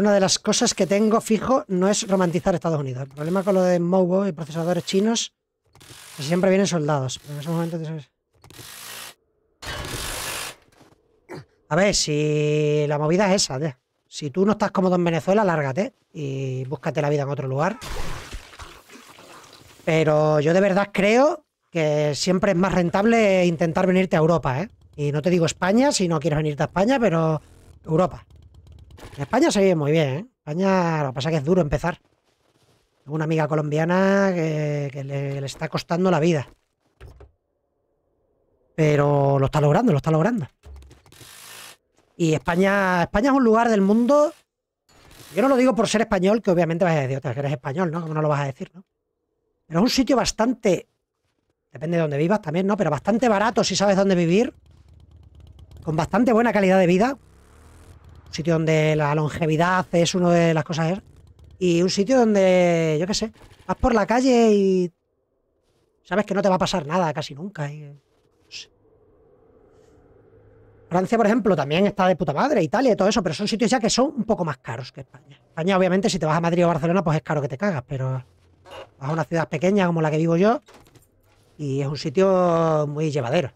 [SPEAKER 1] una de las cosas que tengo fijo, no es romantizar Estados Unidos. El problema con lo de Mobo y procesadores chinos es que siempre vienen soldados. A ver, si la movida es esa, Si tú no estás cómodo en Venezuela, lárgate y búscate la vida en otro lugar. Pero yo de verdad creo que siempre es más rentable intentar venirte a Europa, ¿eh? Y no te digo España si no quieres venirte a España, pero Europa. España se vive muy bien, ¿eh? España, lo que pasa es que es duro empezar. una amiga colombiana que, le, está costando la vida. Pero lo está logrando, lo está logrando. Y España, España es un lugar del mundo. Yo no lo digo por ser español, que obviamente vas a decir, otra que eres español, ¿no? Como no lo vas a decir, ¿no? Pero es un sitio bastante. Depende de donde vivas también, ¿no? Pero bastante barato si sabes dónde vivir. Con bastante buena calidad de vida sitio donde la longevidad es una de las cosas. ¿eh? Y un sitio donde, yo qué sé, vas por la calle y sabes que no te va a pasar nada casi nunca. Francia, por ejemplo, también está de puta madre, Italia y todo eso, pero son sitios ya que son un poco más caros que España. España, obviamente, si te vas a Madrid o Barcelona, pues es caro que te cagas, pero vas a una ciudad pequeña como la que vivo yo y es un sitio muy llevadero.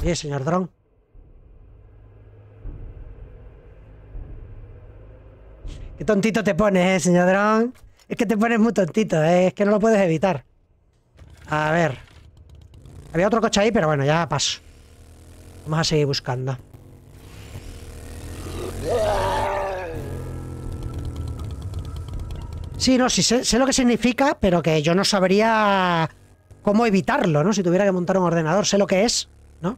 [SPEAKER 1] Oye, señor dron. Qué tontito te pones, eh, señor dron. Es que te pones muy tontito, eh. es que no lo puedes evitar. A ver. Había otro coche ahí, pero bueno, ya paso. Vamos a seguir buscando. Sí, no, sí, sé, sé, lo que significa, pero que yo no sabría cómo evitarlo, ¿no? Si tuviera que montar un ordenador, sé lo que es, ¿no?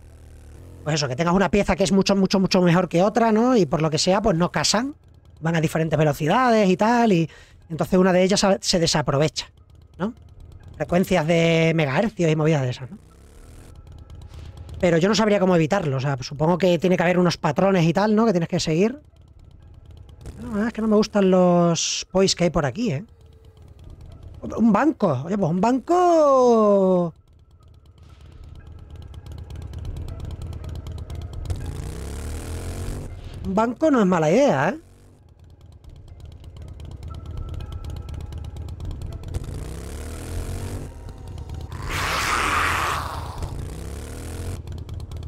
[SPEAKER 1] Pues eso, que tengas una pieza que es mucho, mucho, mucho mejor que otra, ¿no? Y por lo que sea, pues no casan van a diferentes velocidades y tal, y entonces una de ellas se desaprovecha, ¿no? Frecuencias de megahercios y movidas de esas, ¿no? Pero yo no sabría cómo evitarlo, o sea, supongo que tiene que haber unos patrones y tal, ¿no? Que tienes que seguir. No, es que no me gustan los pois que hay por aquí, ¿eh? Un banco, oye, pues un banco... Un banco no es mala idea, ¿eh?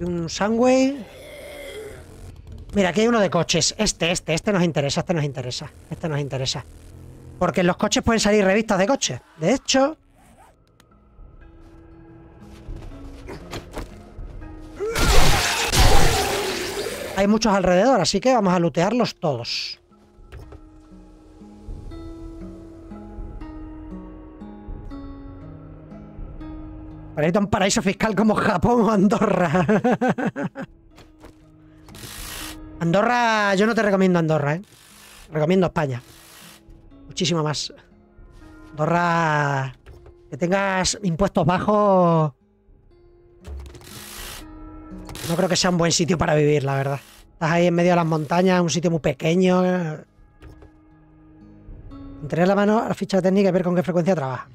[SPEAKER 1] un sandwich. Mira, aquí hay uno de coches. Este, este, este nos interesa, este nos interesa. Este nos interesa. Porque en los coches pueden salir revistas de coches. De hecho... Hay muchos alrededor, así que vamos a lootearlos todos. hay un paraíso fiscal como Japón o Andorra. Andorra, yo no te recomiendo Andorra, ¿eh? Recomiendo España. Muchísimo más. Andorra, que tengas impuestos bajos... No creo que sea un buen sitio para vivir, la verdad. Estás ahí en medio de las montañas, un sitio muy pequeño. Entregar la mano a la ficha técnica y ver con qué frecuencia trabaja.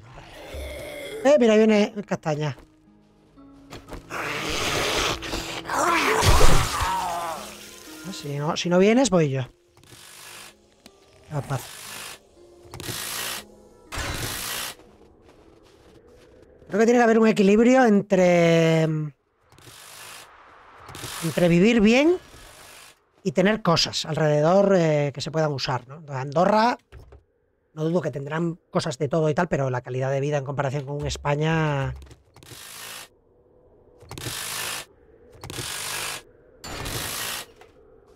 [SPEAKER 1] Eh, mira, viene castaña. Ah, si no, si no vienes, voy yo. Creo que tiene que haber un equilibrio entre... Entre vivir bien y tener cosas alrededor eh, que se puedan usar, ¿no? Andorra no dudo que tendrán cosas de todo y tal, pero la calidad de vida en comparación con España...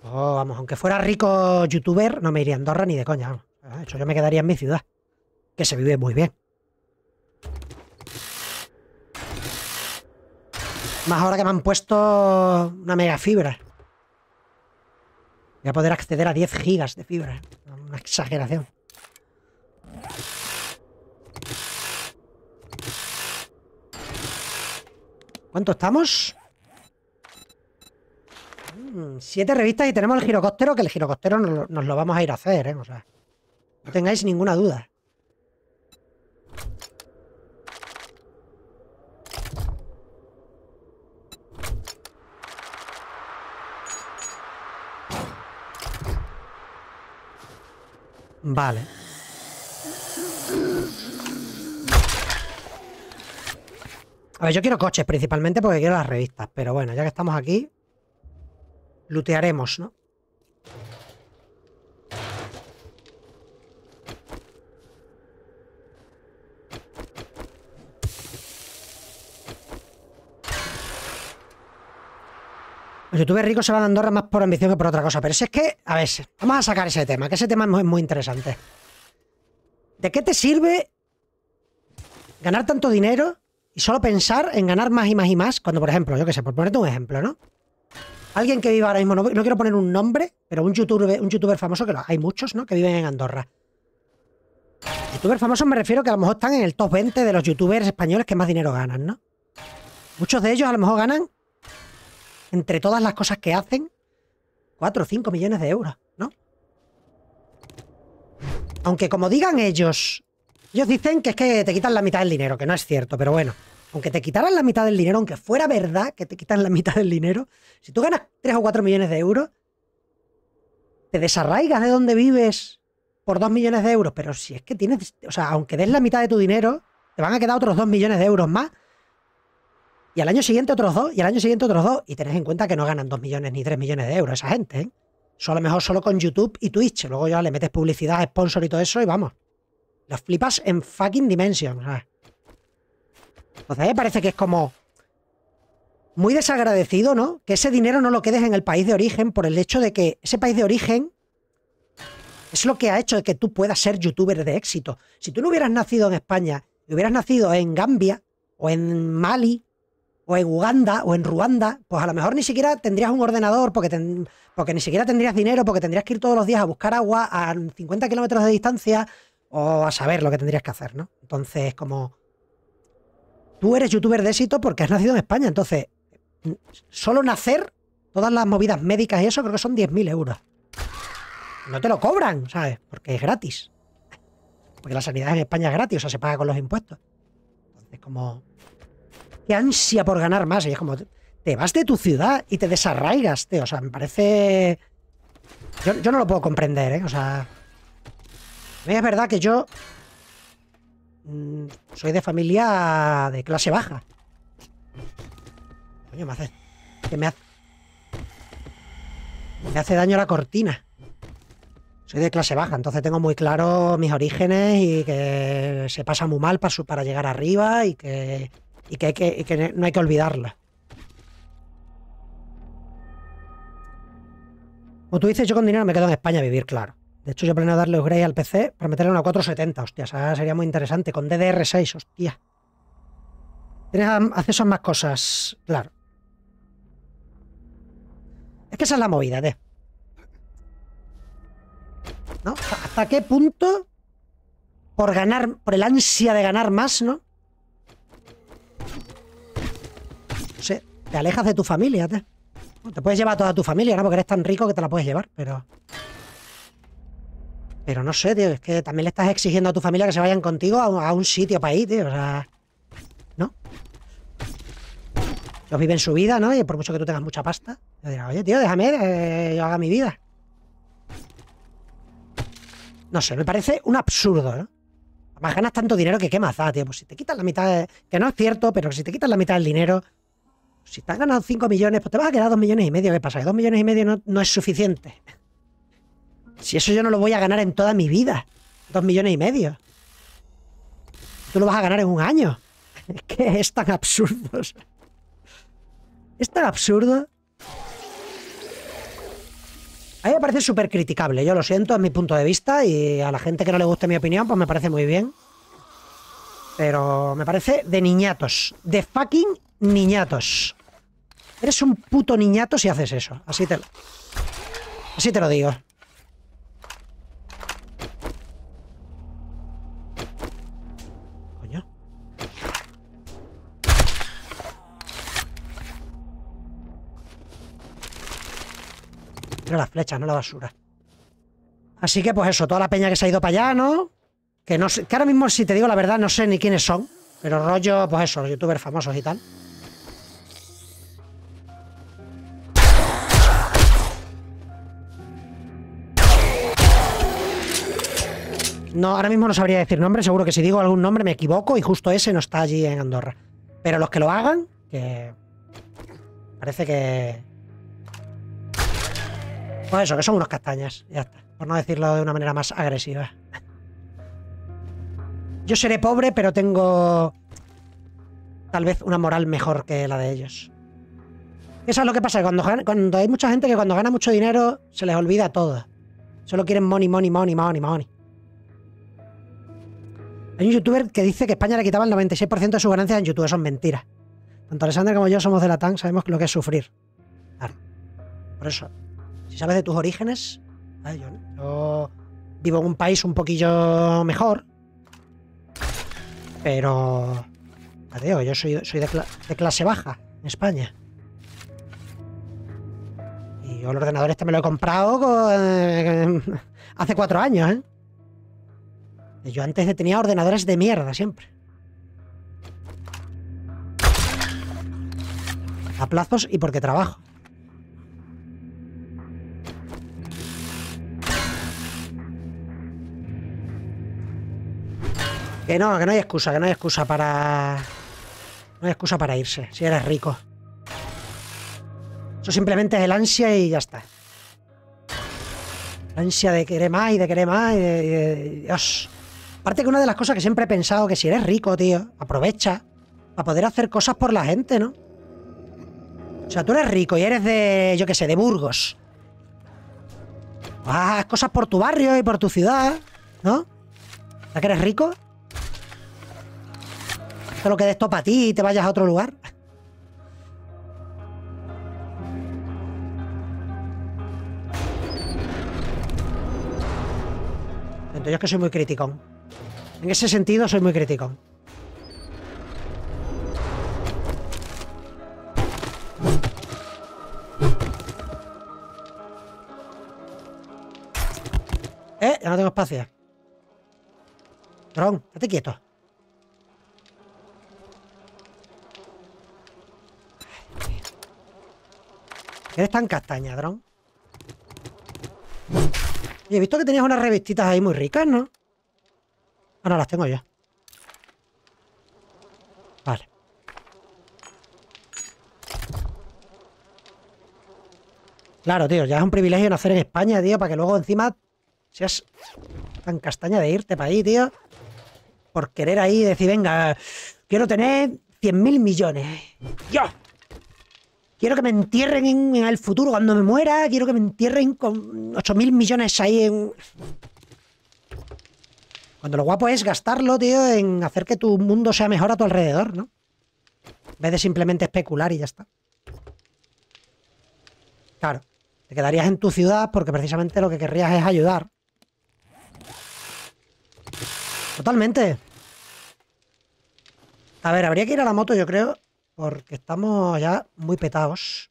[SPEAKER 1] Oh, vamos, aunque fuera rico youtuber, no me iría a Andorra ni de coña. Ah, de hecho, yo me quedaría en mi ciudad, que se vive muy bien. Más ahora que me han puesto una mega fibra. Voy a poder acceder a 10 gigas de fibra. Una exageración. ¿Cuánto estamos? Mm, siete revistas y tenemos el girocóptero, que el girocóptero nos, nos lo vamos a ir a hacer, ¿eh? O sea, no tengáis ninguna duda. Vale. A ver, yo quiero coches principalmente porque quiero las revistas. Pero bueno, ya que estamos aquí, Lutearemos, ¿no? Los youtubers ricos se van a Andorra más por ambición que por otra cosa. Pero si es que, a ver, vamos a sacar ese tema, que ese tema es muy interesante. ¿De qué te sirve ganar tanto dinero y solo pensar en ganar más y más y más cuando, por ejemplo, yo que sé, por ponerte un ejemplo, ¿no? Alguien que vive ahora mismo, no, quiero poner un nombre, pero un youtuber, un youtuber famoso, que lo, hay muchos, ¿no? Que viven en Andorra. Youtuber famosos me refiero que a lo mejor están en el top 20 de los youtubers españoles que más dinero ganan, ¿no? Muchos de ellos a lo mejor ganan, entre todas las cosas que hacen, 4 o 5 millones de euros, ¿no? Aunque como digan ellos, ellos dicen que es que te quitan la mitad del dinero, que no es cierto, pero bueno, aunque te quitaran la mitad del dinero, aunque fuera verdad que te quitan la mitad del dinero, si tú ganas 3 o 4 millones de euros, te desarraigas de donde vives por 2 millones de euros, pero si es que tienes, o sea, aunque des la mitad de tu dinero, te van a quedar otros 2 millones de euros más. Y al año siguiente otros dos, y al año siguiente otros dos. Y tenés en cuenta que no ganan 2 millones ni 3 millones de euros esa gente, ¿eh? Solo mejor solo con YouTube y Twitch. Luego ya le metes publicidad, sponsor y todo eso, y vamos. Los flipas en fucking dimension. Entonces ¿eh? parece que es como... Muy desagradecido, ¿no? Que ese dinero no lo quedes en el país de origen por el hecho de que ese país de origen es lo que ha hecho de que tú puedas ser youtuber de éxito. Si tú no hubieras nacido en España y hubieras nacido en Gambia o en Mali o en Uganda o en Ruanda, pues a lo mejor ni siquiera tendrías un ordenador porque, porque ni siquiera tendrías dinero porque tendrías que ir todos los días a buscar agua a 50 kilómetros de distancia o a saber lo que tendrías que hacer, ¿no? Entonces, como tú eres youtuber de éxito porque has nacido en España, entonces, solo nacer, todas las movidas médicas y eso, creo que son 10.000 euros. No te lo cobran, ¿sabes? Porque es gratis. Porque la sanidad en España es gratis, o sea, se paga con los impuestos. Entonces, como... Qué ansia por ganar más. Y es como, te vas de tu ciudad y te desarraigas, tío. O sea, me parece... Yo, yo no lo puedo comprender, ¿eh? O sea... Es verdad que yo... Mm, soy de familia de clase baja. Coño, me hace... me hace... daño la cortina. Soy de clase baja, entonces tengo muy claro mis orígenes y que se pasa muy mal para, llegar arriba y que, que, y que no hay que olvidarla. Como tú dices, yo con dinero me quedo en España a vivir, claro. De hecho, yo planeo darle upgrade al PC para meterle una 470, hostia. sería muy interesante. Con DDR6, hostia. Tienes acceso a más cosas, claro. Es que esa es la movida, de. ¿No? ¿Hasta qué punto? Por ganar, por el ansia de ganar más, ¿no? No sé, te alejas de tu familia, te. Te puedes llevar a toda tu familia, ¿no? Porque eres tan rico que te la puedes llevar, pero... Pero no sé, tío, es que también le estás exigiendo a tu familia que se vayan contigo a un, sitio para ir, tío. O sea, ¿no? Ellos viven su vida, ¿no? Y por mucho que tú tengas mucha pasta, yo dirá, oye, tío, déjame, eh, yo haga mi vida. No sé, me parece un absurdo, ¿no? Además ganas tanto dinero que qué más tío. Pues si te quitas la mitad, que no es cierto, pero si te quitas la mitad del dinero, si te has ganado 5 millones, pues te vas a quedar 2 millones y medio. ¿Qué pasa? Que 2 millones y medio no, no es suficiente. Si eso yo no lo voy a ganar en toda mi vida. Dos millones y medio. Tú lo vas a ganar en un año. Es que es tan absurdo? Es tan absurdo. A mí me parece súper criticable. Yo lo siento, es mi punto de vista. Y a la gente que no le guste mi opinión, pues me parece muy bien. Pero me parece de niñatos. De fucking niñatos. Eres un puto niñato si haces eso. Así te lo, así te lo digo. las flechas, no la basura. Así que, pues eso, toda la peña que se ha ido para allá, ¿no? Que, no que ahora mismo, si te digo la verdad, no sé ni quiénes son. Pero rollo, pues eso, los youtubers famosos y tal. No, ahora mismo no sabría decir nombre. Seguro que si digo algún nombre me equivoco y justo ese no está allí en Andorra. Pero los que lo hagan, que... Parece que... Pues eso, que son unos castañas, ya está. Por no decirlo de una manera más agresiva. Yo seré pobre, pero tengo tal vez una moral mejor que la de ellos. Eso es lo que pasa, cuando, cuando hay mucha gente que cuando gana mucho dinero se les olvida todo. Solo quieren money, money, money, money, money. Hay un youtuber que dice que España le quitaba el 96% de sus ganancias en YouTube. Eso es mentira. Tanto Alexander como yo somos de la TAN, sabemos lo que es sufrir. Claro. Por eso, si sabes de tus orígenes, Yo, vivo en un país un poquillo mejor, pero... Adeo, yo soy, soy de, clase baja en España. Y yo el ordenador este me lo he comprado hace cuatro años, ¿eh? Yo antes tenía ordenadores de mierda siempre. A plazos y porque trabajo. Que no, que no hay excusa, que no hay excusa para... No hay excusa para irse, si eres rico. Eso simplemente es el ansia y ya está. ansia de querer más y de querer más Aparte que una de las cosas que siempre he pensado que si eres rico, tío, aprovecha para poder hacer cosas por la gente, ¿no? O sea, tú eres rico y eres de, yo qué sé, de Burgos. Pues haz cosas por tu barrio y por tu ciudad, ¿no? Ya que eres rico, te lo quedes todo para ti y te vayas a otro lugar. Entonces yo es que soy muy crítico. En ese sentido soy muy crítico. Eh, ya no tengo espacio. Tron, date quieto. Eres tan castaña, dron. Y he visto que tenías unas revistitas ahí muy ricas, ¿no? Ah, no, las tengo ya. Vale. Claro, tío, ya es un privilegio nacer en España, tío, para que luego encima seas tan castaña de irte para ahí, tío. Por querer ahí decir, venga, quiero tener 100.000 millones. ¡Ya! Quiero que me entierren en, el futuro cuando me muera. Quiero que me entierren con 8 mil millones ahí en... Cuando lo guapo es gastarlo, tío, en hacer que tu mundo sea mejor a tu alrededor, ¿no? En vez de simplemente especular y ya está. Claro, te quedarías en tu ciudad porque precisamente lo que querrías es ayudar. Totalmente. A ver, habría que ir a la moto, yo creo, porque estamos ya muy petados.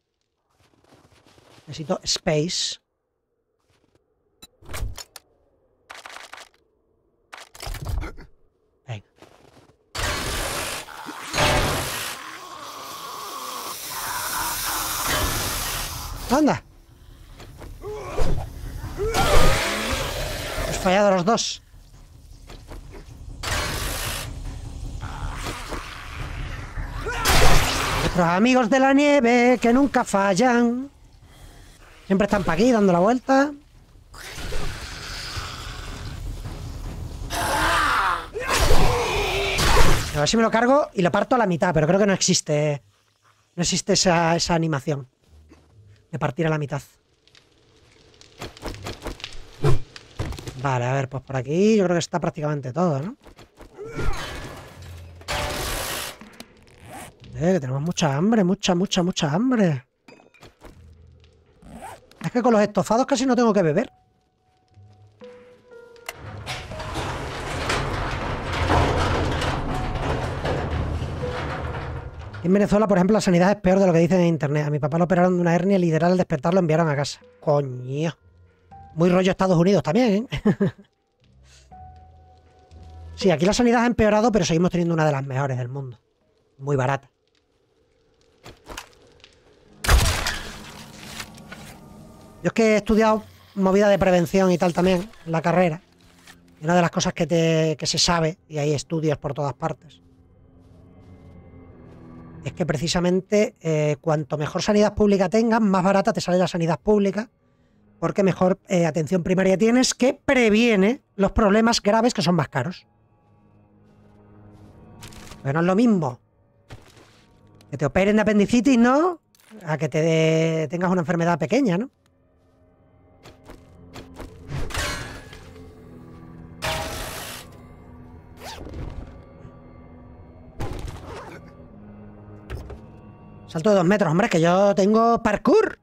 [SPEAKER 1] Necesito space. Venga. ¡Anda! Hemos fallado los dos. amigos de la nieve que nunca fallan. Siempre están para aquí dando la vuelta. A ver si me lo cargo y lo parto a la mitad, pero creo que no existe. No existe esa, esa animación. De partir a la mitad. Vale, a ver, pues por aquí yo creo que está prácticamente todo, ¿no? Eh, que tenemos mucha hambre, mucha, mucha, mucha hambre. Es que con los estofados casi no tengo que beber. En Venezuela, por ejemplo, la sanidad es peor de lo que dicen en internet. A mi papá lo operaron de una hernia literal al despertar lo enviaron a casa. Coño. Muy rollo Estados Unidos también, ¿eh? sí, aquí la sanidad ha empeorado, pero seguimos teniendo una de las mejores del mundo. Muy barata. Yo es que he estudiado movida de prevención y tal también, la carrera. Y una de las cosas que, se sabe, y hay estudios por todas partes, es que precisamente eh, cuanto mejor sanidad pública tengas, más barata te sale la sanidad pública, porque mejor eh, atención primaria tienes que previene los problemas graves que son más caros. Pero no es lo mismo que te operen de apendicitis, ¿no? A que te tengas una enfermedad pequeña, ¿no? Salto de dos metros, hombre, que yo tengo parkour.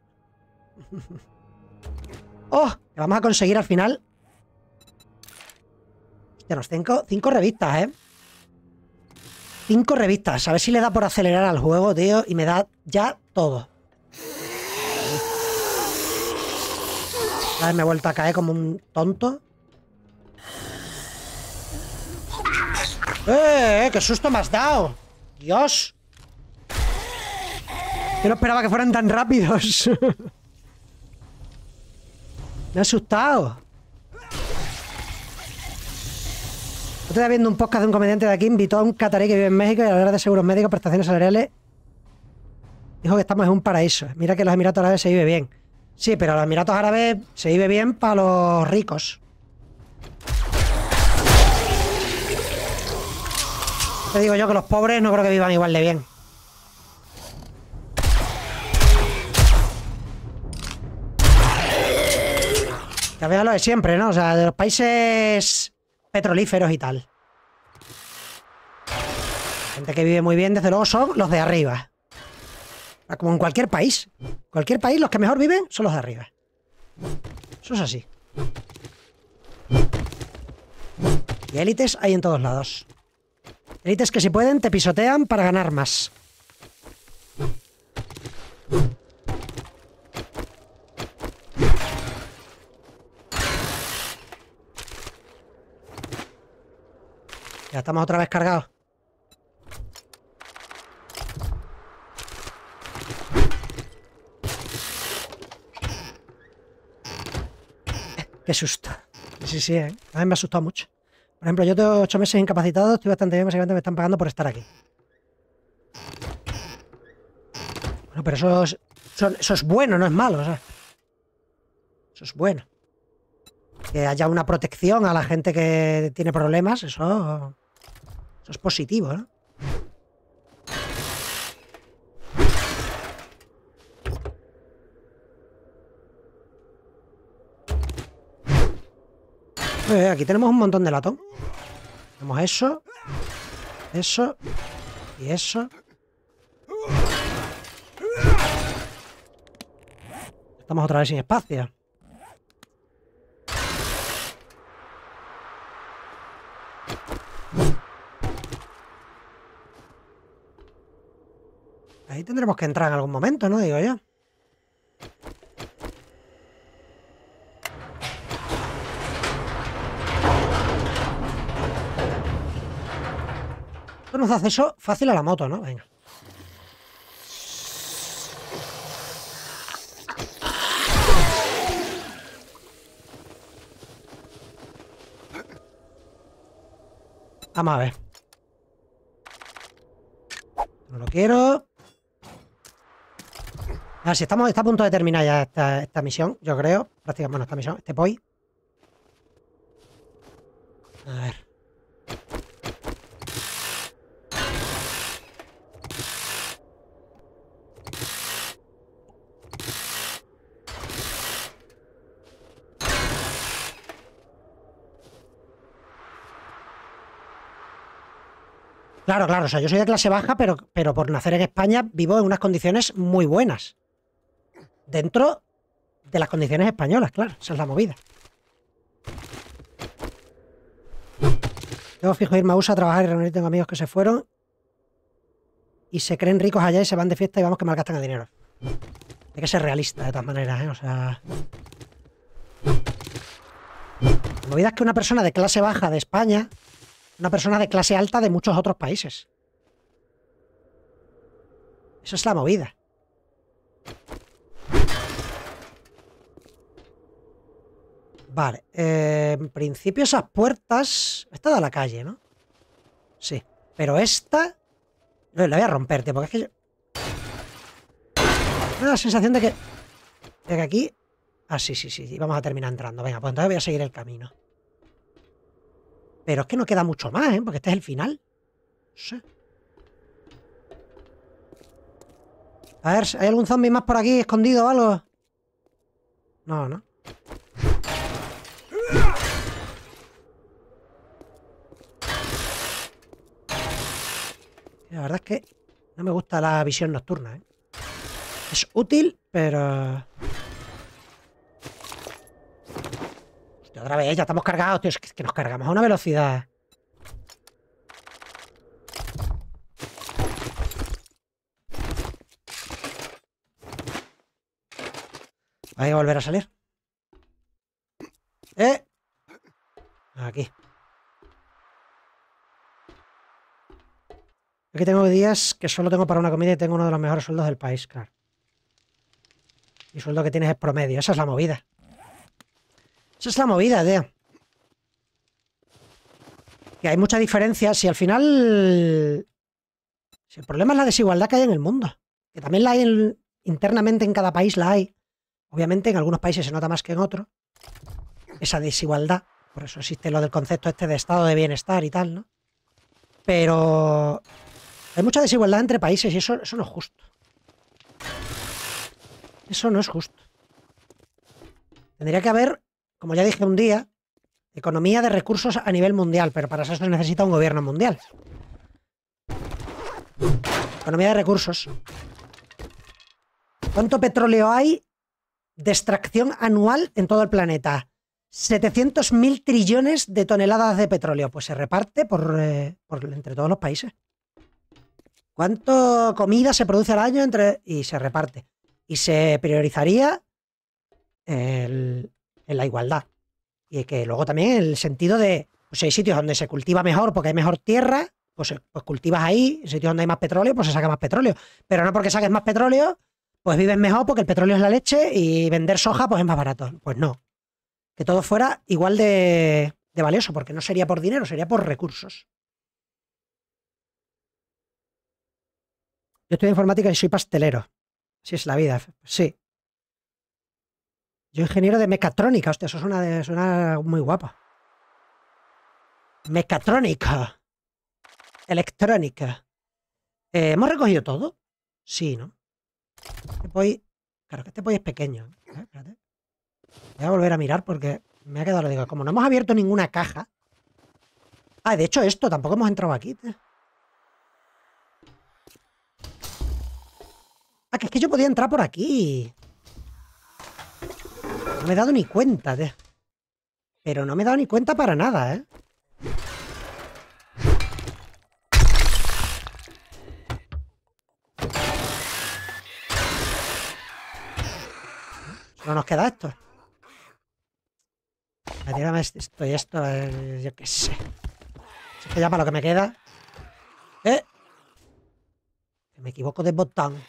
[SPEAKER 1] ¡Oh! Que vamos a conseguir al final. Ya nos tengo cinco revistas, ¿eh? cinco revistas. A ver si le da por acelerar al juego, tío, y me da ya todo. ver, me he vuelto a caer como un tonto. ¡Eh, eh! qué susto me has dado! ¡Dios! Yo no esperaba que fueran tan rápidos. me ha asustado. estaba viendo un podcast de un comediante de aquí, invitó a un catarí que vive en México y a hablar de seguros médicos, prestaciones salariales, dijo que estamos en un paraíso. Mira que los Emiratos Árabes se vive bien. Sí, pero los Emiratos Árabes se vive bien para los ricos. Te digo yo que los pobres no creo que vivan igual de bien. Ya vean lo de siempre, ¿no? O sea, de los países petrolíferos y tal. Gente que vive muy bien, desde luego, son los de arriba. Ah, como en cualquier país. Cualquier país, los que mejor viven son los de arriba. Eso es así. Y élites hay en todos lados. Élites que si pueden te pisotean para ganar más. Ya estamos otra vez cargados. Qué susto. Sí, sí, ¿eh? a mí me ha asustado mucho. Por ejemplo, yo tengo ocho meses incapacitado, estoy bastante bien, básicamente me están pagando por estar aquí. Bueno, pero eso es, eso es bueno, no es malo, o sea. Eso es bueno que haya una protección a la gente que tiene problemas, eso, eso es positivo, ¿no? Eh, aquí tenemos un montón de latón. Tenemos eso, eso y eso. Estamos otra vez sin espacio. Ahí tendremos que entrar en algún momento, ¿no? Digo yo. Esto nos hace eso fácil a la moto, ¿no? Venga. Vamos a ver. No lo quiero. A ah, ver, si estamos, está a punto de terminar ya esta, misión, yo creo. Prácticamente, esta misión, este poi. A ver. Claro, claro. O sea, yo soy de clase baja, pero, pero por nacer en España vivo en unas condiciones muy buenas. Dentro de las condiciones españolas, claro. Esa es la movida. Tengo fijo irme a USA a trabajar y reunir con amigos que se fueron y se creen ricos allá y se van de fiesta y vamos que malgastan el dinero. Hay que ser realista de todas maneras, ¿eh? O sea... La movida es que una persona de clase baja de España una persona de clase alta de muchos otros países. Eso es la movida. Vale, eh, en principio esas puertas... Esta da la calle, ¿no? Sí, pero esta... No, la voy a romper, porque es que yo... Tengo la sensación de que... De que aquí... Ah, sí, sí, sí, vamos a terminar entrando. Venga, pues entonces voy a seguir el camino. Pero es que no queda mucho más, ¿eh? Porque este es el final. Sí. A ver, ¿hay algún zombie más por aquí escondido o algo? No, no. La verdad es que no me gusta la visión nocturna, ¿eh? Es útil, pero... otra vez, ya estamos cargados, tío. Es que nos cargamos a una velocidad. Hay que volver a salir. ¿Eh? Aquí. Aquí tengo días que solo tengo para una comida y tengo uno de los mejores sueldos del país, claro. Y sueldo que tienes es promedio. Esa es la movida. Esa es la movida, tío. Que hay mucha diferencia. Si al final... Si el problema es la desigualdad que hay en el mundo. Que también la hay internamente en cada país, la hay. Obviamente en algunos países se nota más que en otros. Esa desigualdad. Por eso existe lo del concepto este de estado de bienestar y tal, ¿no? Pero... Hay mucha desigualdad entre países y eso no es justo. Eso no es justo. Tendría que haber como ya dije un día, economía de recursos a nivel mundial, pero para eso se necesita un gobierno mundial. Economía de recursos. ¿Cuánto petróleo hay de extracción anual en todo el planeta? 700.000 trillones de toneladas de petróleo. Pues se reparte eh, por, entre todos los países. ¿Cuánto comida se produce al año entre...? Y se reparte. Y se priorizaría el, en la igualdad. Y que luego también el sentido de, pues hay sitios donde se cultiva mejor porque hay mejor tierra, pues, pues cultivas ahí, en sitios donde hay más petróleo, pues se saca más petróleo. Pero no porque saques más petróleo, pues vives mejor porque el petróleo es la leche y vender soja pues es más barato. Pues no. Que todo fuera igual de, valioso, porque no sería por dinero, sería por recursos. Yo en informática y soy pastelero. Así es la vida. Sí. Yo ingeniero de mecatrónica, hostia, eso suena, de, suena muy guapa. Mecatrónica. Electrónica. Eh, ¿Hemos recogido todo? Sí, ¿no? Este poi... Claro que este poi es pequeño. ¿eh? Voy a volver a mirar porque me ha quedado lo digo. Como no hemos abierto ninguna caja. Ah, de hecho, esto tampoco hemos entrado aquí. Ah, que es que yo podía entrar por aquí. No me he dado ni cuenta, tío. Pero no me he dado ni cuenta para nada, ¿eh? Solo nos queda esto. Tírame este, esto y esto, yo qué sé. Esto ya para lo que me queda. ¡Eh! me equivoco de botón.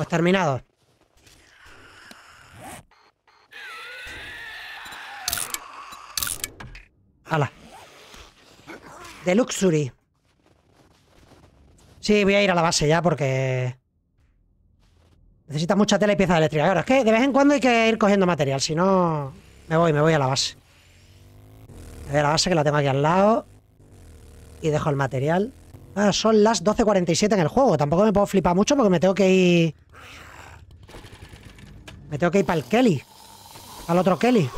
[SPEAKER 1] Pues terminado. Hala. De Luxury. Sí, voy a ir a la base ya porque... Necesita mucha tela y piezas eléctricas. Ahora, es que de vez en cuando hay que ir cogiendo material. Si no, me voy, me voy a la base. Me voy a la base que la tengo aquí al lado. Y dejo el material. Ah, son las 12.47 en el juego. Tampoco me puedo flipar mucho porque me tengo que ir... Me tengo que ir para el Kelly. Al otro Kelly.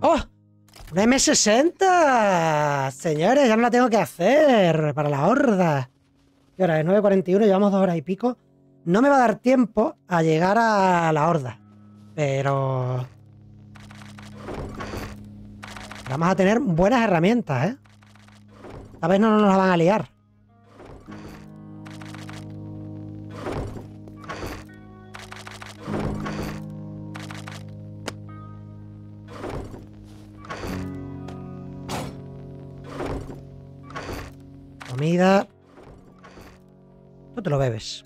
[SPEAKER 1] ¡Oh! ¡Una M60! Señores, ya no la tengo que hacer para la horda. Y ahora es 9.41, llevamos dos horas y pico. No me va a dar tiempo a llegar a la horda. Pero... Vamos a tener buenas herramientas, ¿eh? A ver, no nos las van a liar. Comida. No te lo bebes.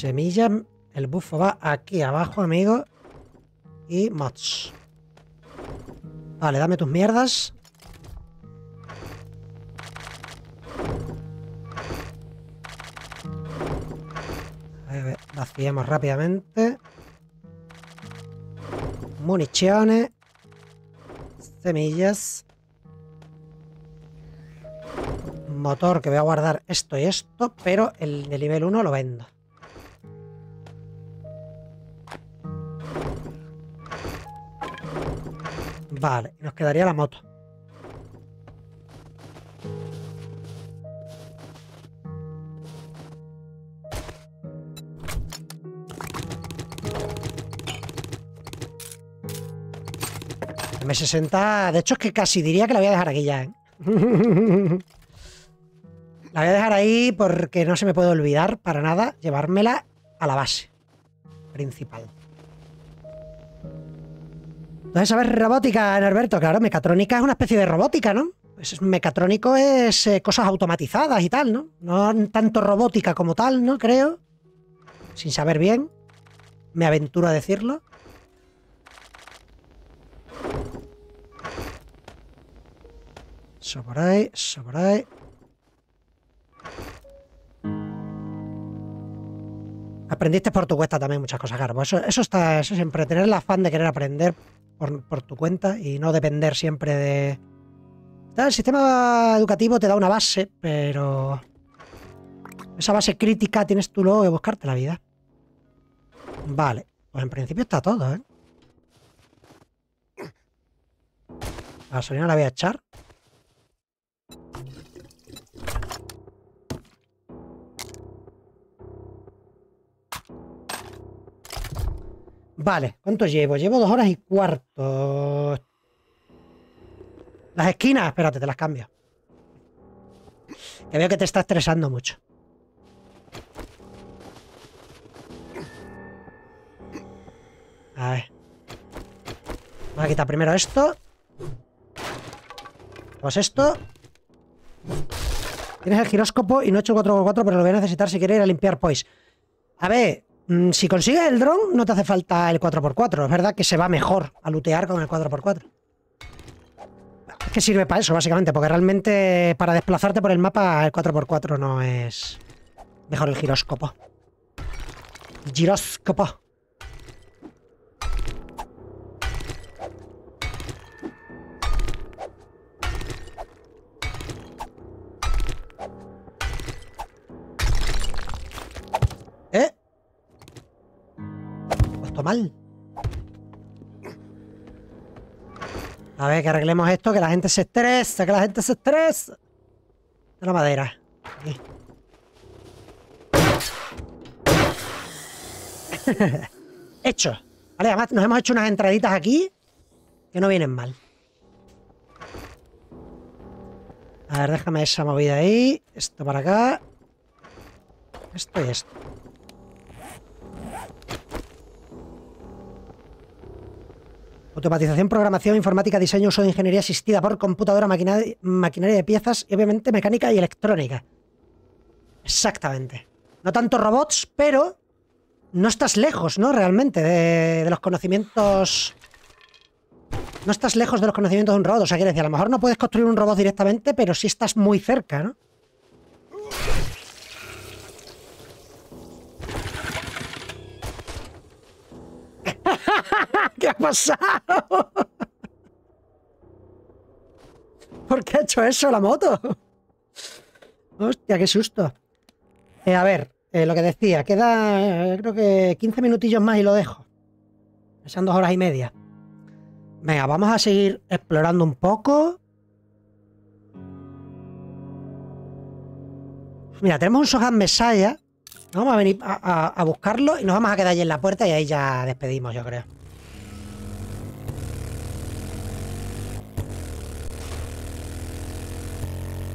[SPEAKER 1] Semillas. El bufo va aquí abajo, amigo. Y mods. Vale, dame tus mierdas. A ver, vaciemos rápidamente. Municiones. Semillas. Motor, que voy a guardar esto y esto, pero el de nivel 1 lo vendo. Vale, nos quedaría la moto. M60, de hecho es que casi diría que la voy a dejar aquí ya. ¿eh? la voy a dejar ahí porque no se me puede olvidar para nada llevármela a la base principal. Entonces, ¿sabes robótica, Norberto? Claro, mecatrónica es una especie de robótica, ¿no? Pues mecatrónico es eh, cosas automatizadas y tal, ¿no? No tanto robótica como tal, ¿no? Creo. Sin saber bien. Me aventuro a decirlo. sobre ahí, Aprendiste por tu cuenta también muchas cosas, claro. Pues eso, está, siempre, tener el afán de querer aprender por, tu cuenta y no depender siempre de. El sistema educativo te da una base, pero esa base crítica tienes tú luego de buscarte la vida. Vale, pues en principio está todo, ¿eh? La gasolina la voy a echar. Vale, ¿cuánto llevo? Llevo dos horas y cuarto. Las esquinas, espérate, te las cambio. Que veo que te está estresando mucho. A ver. Vamos a quitar primero esto. Pues esto. Tienes el giróscopo y no he hecho 4x4, pero lo voy a necesitar si quieres ir a limpiar, pues. A ver, Mm, si consigues el dron, no te hace falta el 4x4. Es verdad que se va mejor a lootear con el 4x4. qué que sirve para eso, básicamente, porque realmente para desplazarte por el mapa el 4x4 no es... Mejor el giroscopo. Giroscopo. A ver, que arreglemos esto, que la gente se estresa, que la gente se estresa. De la madera. hecho. Vale, además nos hemos hecho unas entraditas aquí que no vienen mal. A ver, déjame esa movida ahí. Esto para acá. Esto y esto. Automatización, programación, informática, diseño, uso de ingeniería asistida por computadora, maquinaria, de piezas y obviamente mecánica y electrónica. Exactamente. No tanto robots, pero no estás lejos, ¿no? Realmente de, los conocimientos... No estás lejos de los conocimientos de un robot. O sea, quiere decir, a lo mejor no puedes construir un robot directamente, pero sí estás muy cerca, ¿no? ¿Qué ha pasado? ¿Por qué ha hecho eso la moto? Hostia, qué susto. Eh, a ver, eh, lo que decía, queda eh, creo que 15 minutillos más y lo dejo. Son dos horas y media. Venga, vamos a seguir explorando un poco. Mira, tenemos un Sohan Mesaya. Vamos a venir a buscarlo y nos vamos a quedar allí en la puerta y ahí ya despedimos, yo creo.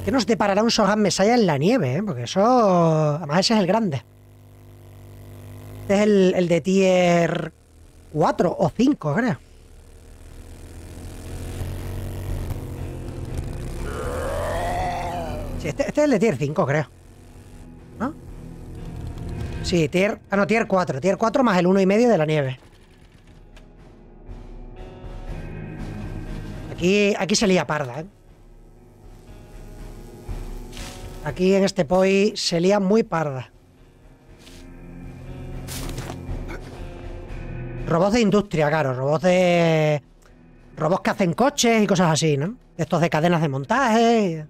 [SPEAKER 1] ¿Qué nos deparará un Sohan Messiah en la nieve? Eh? Porque eso. Además, ese es el grande. Este es el, de tier 4 o 5, creo. Sí, este, este es el de tier 5, creo. ¿No? Sí, tier. Ah, no, tier 4. Tier 4 más el 1,5 de la nieve. Aquí, aquí se lía parda, ¿eh? Aquí en este POI se lía muy parda. Robots de industria, claro. Robots de... Robots que hacen coches y cosas así, ¿no? Estos de cadenas de montaje...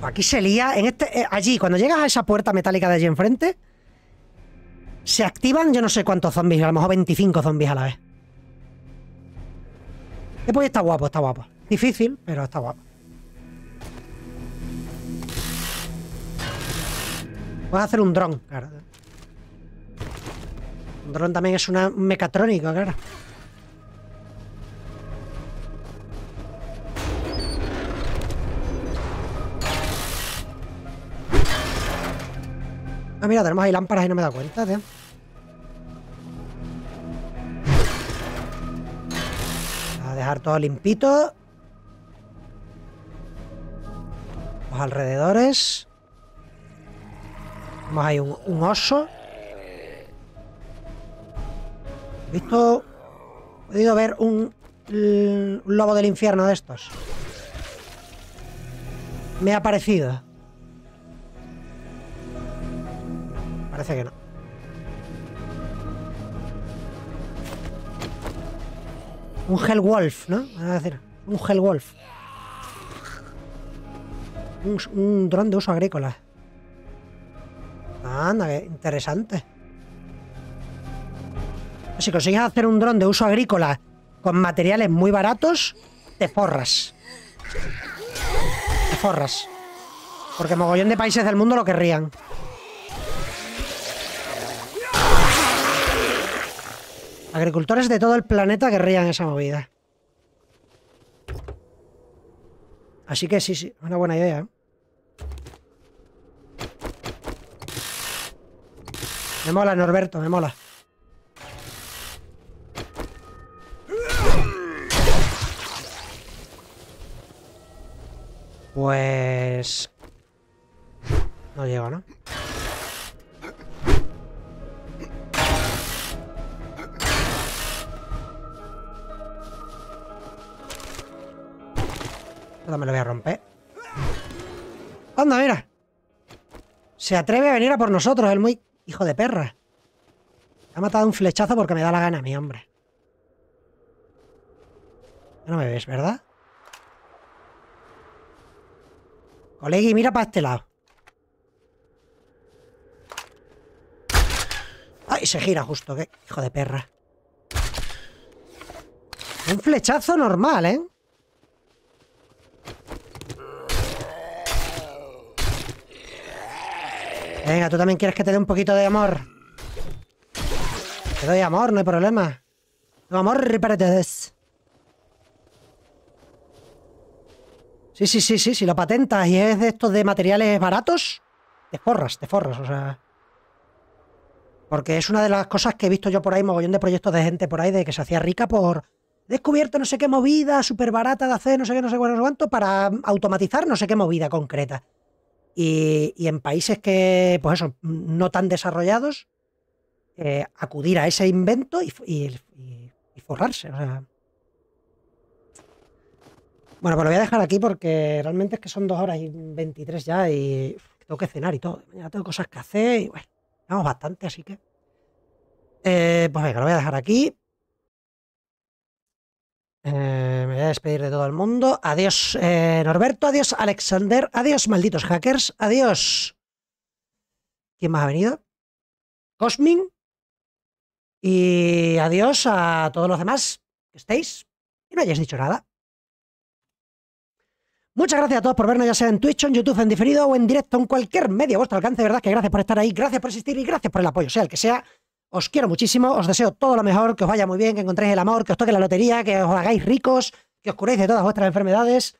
[SPEAKER 1] Aquí se lía. En este, eh, allí, cuando llegas a esa puerta metálica de allí enfrente, se activan yo no sé cuántos zombies, a lo mejor 25 zombies a la vez. Después eh, pues está guapo, está guapo. Difícil, pero está guapo. Voy a hacer un dron, claro. Un dron también es una, mecatrónica, mecatrónico, claro. Ah, mira, tenemos ahí lámparas y no me da cuenta, tío. a dejar todo limpito. Los alrededores. Vamos hay un, un oso. He visto... He podido ver un, un lobo del infierno de estos. Me ha parecido. Parece que no. Un Wolf, ¿no? A un Hellwolf. Un, un dron de uso agrícola. Anda, interesante. Si consigues hacer un dron de uso agrícola con materiales muy baratos, te forras. Te forras. Porque mogollón de países del mundo lo querrían. Agricultores de todo el planeta querrían esa movida. Así que sí, sí, una buena idea. ¿eh? Me mola, Norberto, me mola. Pues... No llego, ¿no? No me lo voy a romper. ¡Anda, mira! Se atreve a venir a por nosotros, el muy hijo de perra. Me ha matado un flechazo porque me da la gana, mi hombre. No me ves, ¿verdad? Colegi, mira para este lado. ¡Ay! Se gira justo, qué hijo de perra. Un flechazo normal, ¿eh? Venga, tú también quieres que te dé un poquito de amor. Te doy amor, no hay problema. doy amor repérate. Sí, sí, sí, sí, si lo patentas y es de estos de materiales baratos, te forras, te forras, o sea. Porque es una de las cosas que he visto yo por ahí, mogollón de proyectos de gente por ahí, de que se hacía rica por descubierto no sé qué movida, súper barata de hacer, no sé qué, no sé cuánto, para automatizar no sé qué movida concreta. Y, en países que, pues eso, no tan desarrollados, eh, acudir a ese invento y, forrarse. O Bueno, pues lo voy a dejar aquí porque realmente es que son dos horas y 23 ya y tengo que cenar y todo. Mañana tengo cosas que hacer y bueno, vamos bastante, así que. Eh, pues venga, lo voy a dejar aquí. Eh, me voy a despedir de todo el mundo. Adiós, eh, Norberto. Adiós, Alexander. Adiós, malditos hackers. Adiós. ¿Quién más ha venido? Cosmin. Y adiós a todos los demás que estéis y no hayáis dicho nada. Muchas gracias a todos por vernos, ya sea en Twitch, en YouTube, en diferido o en directo, en cualquier medio a vuestro alcance. verdad que gracias por estar ahí, gracias por existir y gracias por el apoyo, sea el que sea. Os quiero muchísimo, os deseo todo lo mejor, que os vaya muy bien, que encontréis el amor, que os toque la lotería, que os hagáis ricos, que os curéis de todas vuestras enfermedades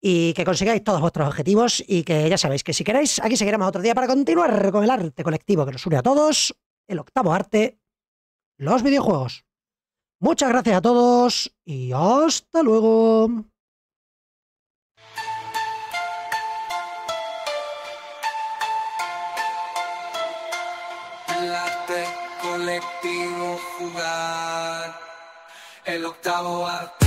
[SPEAKER 1] y que consigáis todos vuestros objetivos y que ya sabéis que si queréis, aquí seguiremos otro día para continuar con el arte colectivo que nos une a todos, el octavo arte, los videojuegos. Muchas gracias a todos y hasta luego.
[SPEAKER 2] Tawa.